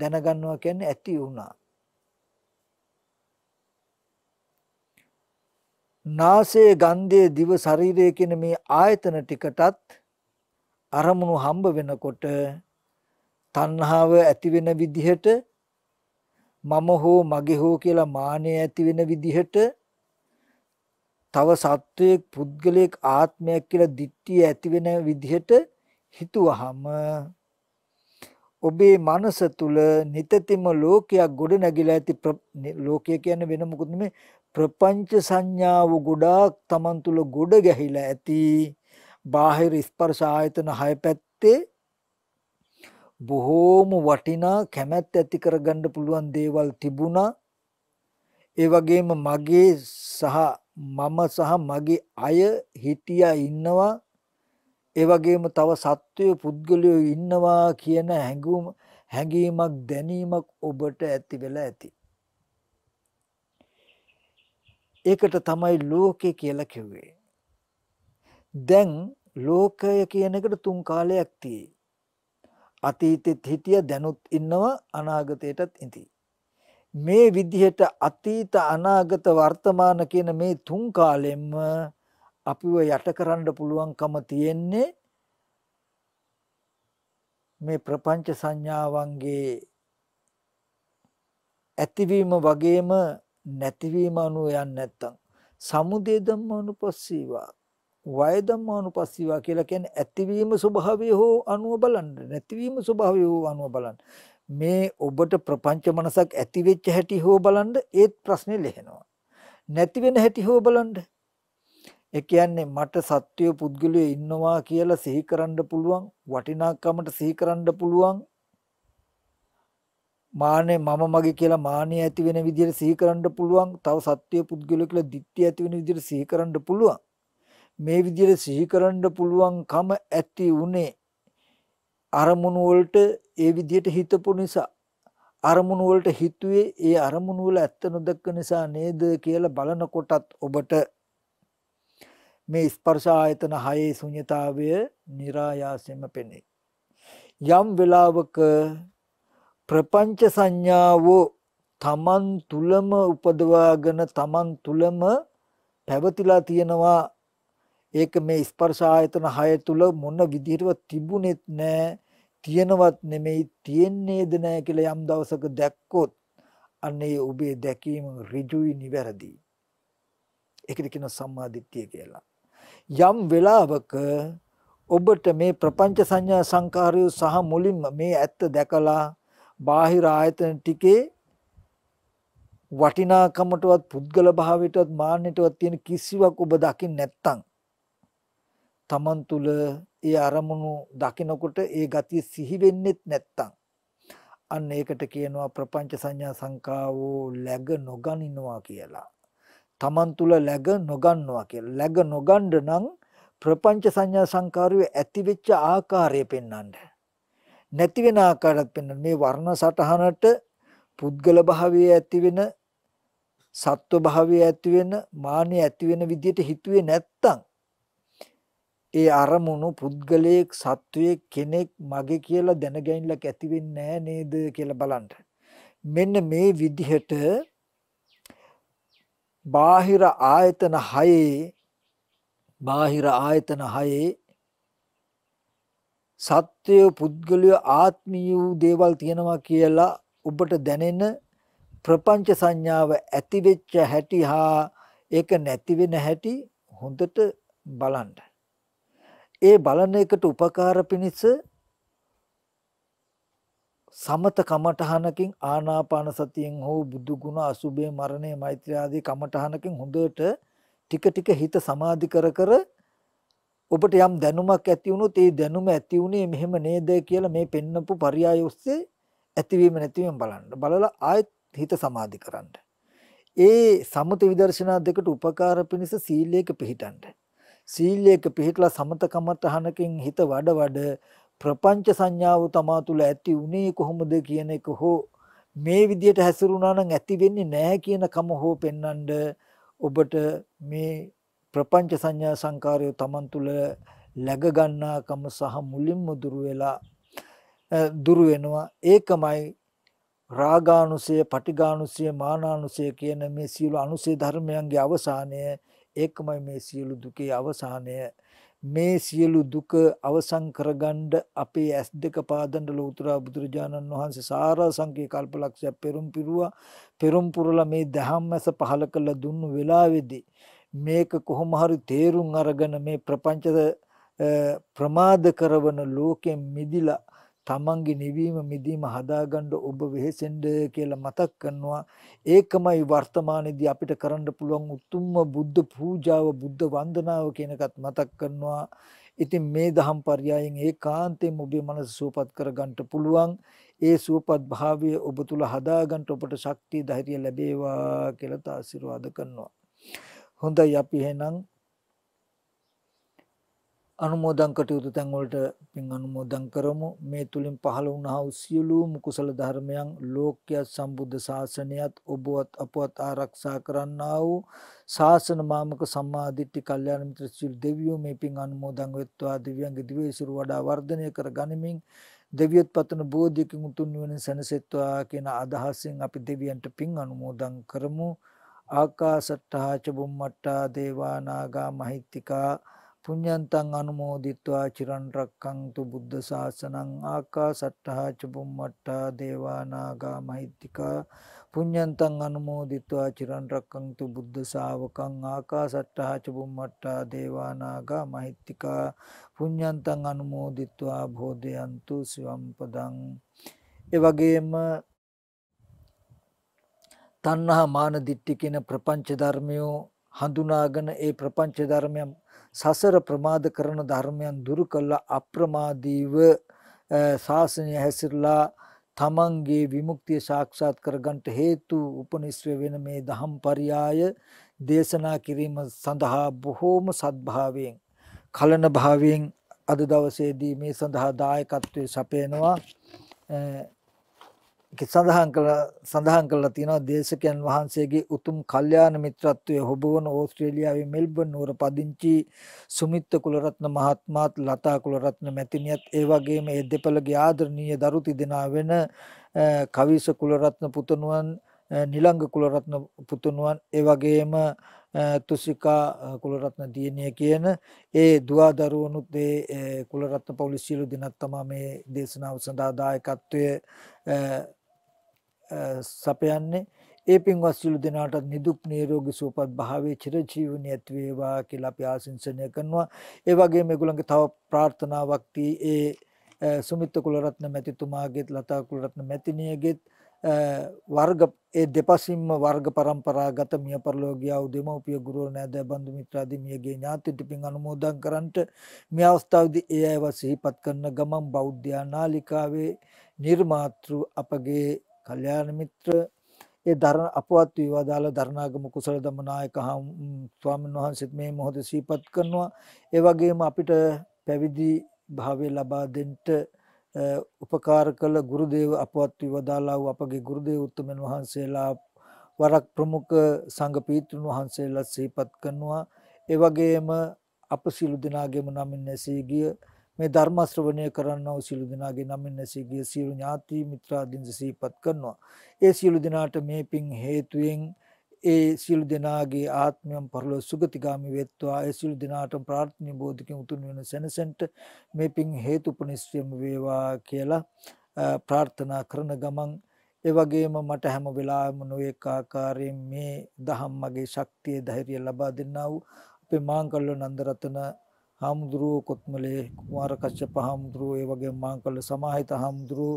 දැනගන්නවා කියන්නේ ඇති වුණා නාසයේ ගන්ධයේ දිව ශරීරය කියන මේ ආයතන ටිකටත් අරමුණු හම්බ වෙනකොට තණ්හාව ඇති වෙන විදිහට මම හෝ මගේ හෝ කියලා මානය ඇති වෙන විදිහට තව සත්වයක් පුද්ගලයෙක් ආත්මයක් කියලා දිට්ඨිය ඇති වෙන විදිහට හිතුවහම ඔබේ මනස තුල නිතතිම ලෝකයක් ගොඩ නැගිලා ඇති ලෝකය කියන්නේ වෙන මොකුත් නෙමෙයි ප්‍රපංච සංඥාව ගොඩාක් Taman තුල ගොඩ ගැහිලා ඇති බාහිර ස්පර්ශ ආයතන හය පැත්තේ බොහෝම වටිනා කැමැත් ඇති කරගන්න පුළුවන් දේවල් තිබුණා ඒ වගේම මගේ සහ මම සහ මගේ අය හිටියා ඉන්නවා ඒ වගේම තව සත්වය පුද්ගලයෝ ඉන්නවා කියන හැඟීමක් දැනීමක් ඔබට ඇති වෙලා ඇති ඒකට තමයි ලෝකය කියලා කිව්වේ. දැන් ලෝකය කියන එකට තුන් කාලයක් තියෙයි. අතීතෙත් හිටිය දැනුත් ඉන්නවා අනාගතයටත් ඉති. මේ විදිහට අතීත අනාගත වර්තමාන කියන මේ තුන් කාලෙම්ම අපිව යට කරන්න පුළුවන්කම තියෙන්නේ මේ ප්‍රපංච සංඥාවන්ගේ ඇතිවීම වගේම නැතිවීම අනුව යන්නේ නැත්තම් සමුදේ ධම්මානුපස්සීවා වය ධම්මානුපස්සීවා කියලා කියන්නේ ඇතිවීම ස්වභාවය හෝ අනුව බලන්න නැතිවීම ස්වභාවය හෝ අනුව බලන්න මේ ඔබට ප්‍රපංච මනසක් ඇති වෙච්ච හැටි හෝ බලන්න ඒත් ප්‍රශ්නේ ලෙහෙනවා නැති වෙන හැටි හෝ බලන්න ඒ කියන්නේ මට සත්වය පුද්ගලය ඉන්නවා කියලා සිහි කරන්න පුළුවන් වටිනාකමට සිහි කරන්න පුළුවන් මාන්නේ මම මගේ කියලා මාන්නේ ඇති වෙන විදිහට සිහි කරන්න පුළුවන්. තව සත්‍ය පුද්ගලයා කියලා ditthිය ඇති වෙන විදිහට සිහි කරන්න පුළුවන්. මේ විදිහට සිහි කරන්න පුළුවන්කම ඇති උනේ අරමුණු වලට ඒ විදිහට හිතපු නිසා අරමුණු වලට හිතුවේ ඒ අරමුණු වල ඇත්ත නොදක්ක නිසා නේද කියලා බලනකොටත් ඔබට මේ ස්පර්ශ ආයතන හයේ ශුන්‍යතාවය નિરાයාසෙම පෙනේ. යම් වෙලාවක ප්‍රපංච සංඥාවෝ තමන් තුලම උපදවාගෙන තමන් තුලම පැවතිලා තියෙනවා ඒක මේ ස්පර්ශ ආයතන 6 තුල මොන විදිහටවත් තිබුණෙත් නෑ තියෙනවත් නෙමෙයි තියෙන්නේද නෑ කියලා යම් දවසක දැක්කොත් අන්නේ ඔබේ දැකීම ඍජුයි නිවැරදි ඒකට කියන සම්මාදිට්ඨිය කියලා යම් වෙලාවක ඔබට මේ ප්‍රපංච සංඥා සංකාරය සහ මුලින්ම මේ ඇත්ත දැකලා බාහිර ආයතන ටිකේ වටිනාකමටවත් පුද්ගල භාවයටවත් මාන්නයටවත් තියෙන කිසිවක් ඔබ දකින්න නැත්තම් තමන් තුළ ඒ අරමුණු දකිනකොට ඒ ගතිය සිහි වෙන්නෙත් නැත්තම් අන්න ඒකට කියනවා ප්‍රපංච සංඥා සංකාවෝ läග නොගනිනවා කියලා. තමන් තුළ läග නොගන්නවා කියලා. läග නොගන්න නම් ප්‍රපංච සංඥා සංකාරයේ ඇති වෙච්ච ආකාරය පෙන්වන්න. නැති වෙන ආකාරයත් පෙන්වන මේ වර්ණ සටහනට පුද්ගල භාවයේ ඇති වෙන සත්ව භාවයේ ඇති වෙන මානෙ ඇති වෙන විදියට හිතුවේ නැත්තම් ඒ අරමුණු පුද්ගලයෙක් සත්වයෙක් කෙනෙක් මගේ කියලා දැනගැනින්නක් ඇති වෙන්නේ නේද කියලා බලන්න. මෙන්න මේ විදිහට බාහිර ආයතන හයේ බාහිර ආයතන හයේ සත්වය පුද්ගලය ආත්මීය දේවල් තියෙනවා කියලා ඔබට දැනෙන ප්‍රපංච සංඥාව ඇති වෙච්ච හැටි හා ඒක නැති වෙන හැටි හොඳට බලන්න. ඒ බලන එකට උපකාර පිණිස සමත කමඨහනකින් ආනාපාන සතියෙන් හෝ බුදු ගුණ අසුභේ මරණේ මෛත්‍රී ආදී කමඨහනකින් හොඳට ටික ටික හිත සමාධි කර කර ඔබට යම් දැනුමක් ඇති වුණොත් ඒ දැනුම ඇති උනේ මෙහෙම නේද කියලා මේ පෙන්නපු පරයය ඔස්සේ ඇතිවීම නැතිවීම බලන්න. බලලා ආයෙත් හිත සමාධි කරන්න. ඒ සමත විදර්ශනා දෙකට උපකාර පිණිස සීලයක පිහිටන්න. සීලයක පිහිටලා සමත කමතහනකින් හිත වඩ වඩ ප්‍රපංච සංඥාව තමා තුළ ඇති උනේ කොහොමද කියන එක හෝ මේ විදියට හැසිරුණා නම් ඇති වෙන්නේ නැහැ කියන කම හෝ පෙන්වන්න ඔබට මේ ප්‍රපංච සංඥා සංකාරය තමන් තුළ läග ගන්නාකම සහ මුලින්ම දුර වෙලා දුර වෙනවා ඒකමයි රාගානුසය පටිඝානුසය මානානුසය කියන මේ සියලු අනුසය ධර්මයන්ගේ අවසානය ඒකමයි මේ සියලු දුකේ අවසානය මේ සියලු දුක අවසන් කරගන්න අපේ ඇස් දෙක පාදන්න ලෝතර බුදුරජාණන් වහන්සේ සාරා සංකේ කල්පලක්ෂය පෙරම් පිරුවා පෙරම් පුරලා මේ දහම් මැස පහල කළ දුන්නු වෙලාවේදී මේක කොහොම හරි තේරුම් අරගෙන මේ ප්‍රපංච ප්‍රමාද කරවන ලෝකෙන් මිදිලා තමන්ගේ නිවීම මිදීම හදාගන්න ඔබ වෙහෙසෙන්ඩ කියලා මතක් කරනවා ඒකමයි වර්තමානයේදී අපිට කරන්න පුළුවන් උතුම්ම බුද්ධ පූජාව බුද්ධ වන්දනාව කියන එකත් මතක් කරනවා ඉතින් මේ දහම් පරයයන් ඒකාන්තයෙන් ඔබේ මනස සුවපත් කරගන්න පුළුවන් ඒ සුවපත් භාවය ඔබ තුල හදාගන්න ඔබට ශක්තිය ධෛර්යය ලැබේවා කියලා තාසිරවාද කරනවා හොඳයි අපි එහෙනම් අනුමෝදන් කටයුතු තැන් වලට පින් අනුමෝදන් කරමු මේ තුලින් පහළ වුණා වූ සියලුම කුසල ධර්මයන් ලෝක්‍යත් සම්බුද්ධ ශාසනයත් ඔබවත් අපවත් ආරක්ෂා කරන්නා වූ ශාසන මාමක සම්මා දිට්ඨි කල්යාණ මිත්‍ර සිල් දෙවියෝ මේ පින් අනුමෝදන් වෙත්වා දිව්‍යංග දිවේසුරු වඩා වර්ධනය කර ගනිමින් දෙවියොත් පතන බෝධියකින් උතුම් නිවන සැනසෙත්වා කියන අදහසින් අපි දෙවියන්ට පින් අනුමෝදන් කරමු ආකාසට්ටා ච බුම්මට්ටා දේවා නාග මහිත්‍තිකා පුඤ්ඤන්තං අනුමෝදිත්වා චිරන් රක්ඛන්තු බුද්ධ ශාසනං ආකාසට්ඨා ච බුම්මට්ඨා දේවා නාග මහිත්‍තිකා පුඤ්ඤන්තං අනුමෝදිත්වා චිරන් රක්ඛන්තු බුද්ධ ශාවකං ආකාසට්ඨා ච බුම්මට්ඨා දේවා නාග මහිත්‍තිකා පුඤ්ඤන්තං අනුමෝදිත්වා භෝදයන්තු සිවම් පදං ඒ වගේම තණ්හා මාන දිට්ඨි කියන ප්‍රපංච ධර්මයෝ හඳුනාගෙන ඒ ප්‍රපංච ධර්මයන් සසර ප්‍රමාද කරන ධර්මයන් දුරු කළා අප්‍රමාදීව ශාසනය හැසිරලා තමන්ගේ විමුක්තිය සාක්ෂාත් කරගන්නට හේතු උපනිශ්ව වෙන මේ දහම් පරයය දේශනා කිරීම සඳහා බොහෝම සත්භාවයෙන් කලන භාවයෙන් අද දවසේදී මේ සඳහා දායකත්වයේ සපයනවා සඳහන් කළා සඳහන් කළා තියෙනවා දේශකයන් වහන්සේගේ උතුම් කල්යාණ මිත්‍රත්වයේ හොබවන ඕස්ට්‍රේලියාවේ මෙල්බන් නුවර පදිංචි සුමිත්ත කුලරත්න මහත්මාත් ලතා කුලරත්න මැතිණියත් ඒ වගේම ඒ දෙපළගේ ආදරණීය දරු තිදෙනා වෙන කවිස කුලරත්න පුතණුවන් නිලංග කුලරත්න පුතුණුවන් ඒ වගේම තුසිකා කුලරත්න දියණිය කියන ඒ දුවා දරුවනුත් ඒ කුලරත්න පවුලේ සියලු දෙනාක් තමයි මේ දේශනාව සඳහා දායකත්වය සපයන්නේ ඒ පින්වත් සියලු දෙනාට නිදුක් නිරෝගී සුවපත් භාවයේ චිරජීවනයේ ඇති වේවා කියලා අපි ආශිංසනය කරනවා. ඒ වගේම ඒගොල්ලන්ගේ තව ප්‍රාර්ථනාවක් තී ඒ සුමිත් කුලරත්න මැතිතුමාගේත් ලතා කුලරත්න මැතිණියගේත් වර්ග ඒ දෙපසින්ම වර්ග પરම්පරාගත මිය පරලෝ ගියා වූ දෙමව්පිය ගුරු නැද බඳු මිත්‍රාදී මියගේ ඥාතිට පින් අනුමෝදන් කරන්ට මේ අවස්ථාවේදී ඒ අයව සිහිපත් කරන ගමන් බෞද්ධ නාලිකාවේ නිර්මාතෘ අපගේ කල්යාණ මිත්‍ර ඒ ධර්ම අපවත් විවාදාල ධර්ණාගම කුසල දම නායක හම් ස්වාමීන් වහන්සේත් මේ මොහොතේ සිහිපත් කරනවා ඒ වගේම අපිට පැවිදි භාවය ලබා දෙන්නට උපකාර කළ ගුරුදේව අපවත් විවදාලා වූ අපගේ ගුරුදේව උතුමන් වහන්සේලා වරක් ප්‍රමුඛ සංඝ පීතුන් වහන්සේලා සිහිපත් කරනවා ඒ වගේම අප සිළු දිනාගේම නමින් නැසී ගිය මේ ධර්ම ශ්‍රවණය කරන්නා වූ සිළු දිනාගේ නමින් නැසී ගිය සියලු ඥාති මිත්‍රාදීන් සිහිපත් කරනවා ඒ සියලු දිනාට මේ පින් හේතුයෙන් ඒ සියලු දෙනාගේ ආත්මයන් පරලෝ සුගතිගාමි වෙත්වා ඒ සියලු දෙනාටම ප්‍රාර්ථනීය බෝධිකෙන් උතුම් වෙන සැනසෙන්ට මේ පින් හේතුපනිස්ත්‍යම වේවා කියලා ප්‍රාර්ථනා කරන ගමන් ඒ වගේම මට හැම වෙලාවෙම නොඑක ආකාරයෙන් මේ දහම් මගේ ශක්තිය ධෛර්යය ලබා දෙන්නා වූ අපේ මාංකල්ල නන්දරතන හාමුදුරුව කොත්මලේ කුමාර කශ්‍යප හාමුදුරුව ඒ වගේම මාංකල්ල සමාහිත හාමුදුරුව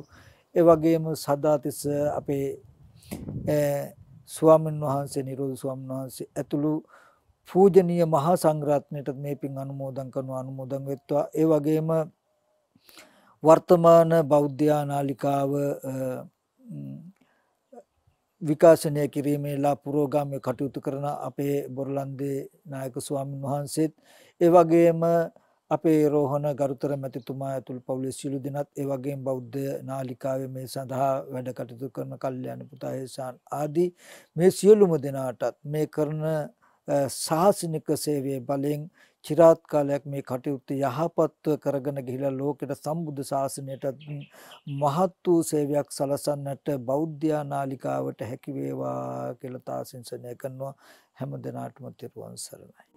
ඒ වගේම සදාතිස්ස අපේ ස්වාමීන් වහන්සේ නිරෝධ ස්වාමීන් වහන්සේ ඇතුළු පූජනීය මහා සංඝරත්නයට මේ පින් අනුමෝදන් කරනු අනුමෝදන් වෙත්වා ඒ වගේම වර්තමාන බෞද්ධයා නාලිකාව විකාශනය කිරීමේලා පුරෝගාමී කටයුතු කරන අපේ බොරලන්දේ නායක ස්වාමීන් වහන්සේත් ඒ වගේම අපේ රෝහණ ගරුතර මැතිතුමා ඇතුළු පවුලේ සියලු දෙනාත් ඒ වගේම බෞද්ධ නාලිකාවේ මේ සඳහා වැඩ කටයුතු කරන කල්යාණ පුතා හේසාන් ආදී මේ සියලුම දෙනාටත් මේ කරන සාසනික සේවයේ බලෙන් চিරාත් කාලයක් මේ කටයුත්ත යහපත්ව කරගෙන ගිහිලා ලෝකෙට සම්බුද්ධ ශාසනයට මහත් වූ සේවයක් සලසන්නට බෞද්ධයා නාලිකාවට හැකි වේවා කියලා තාසින්සනය කරනවා හැම දිනාටම තිරුවන් සරණයි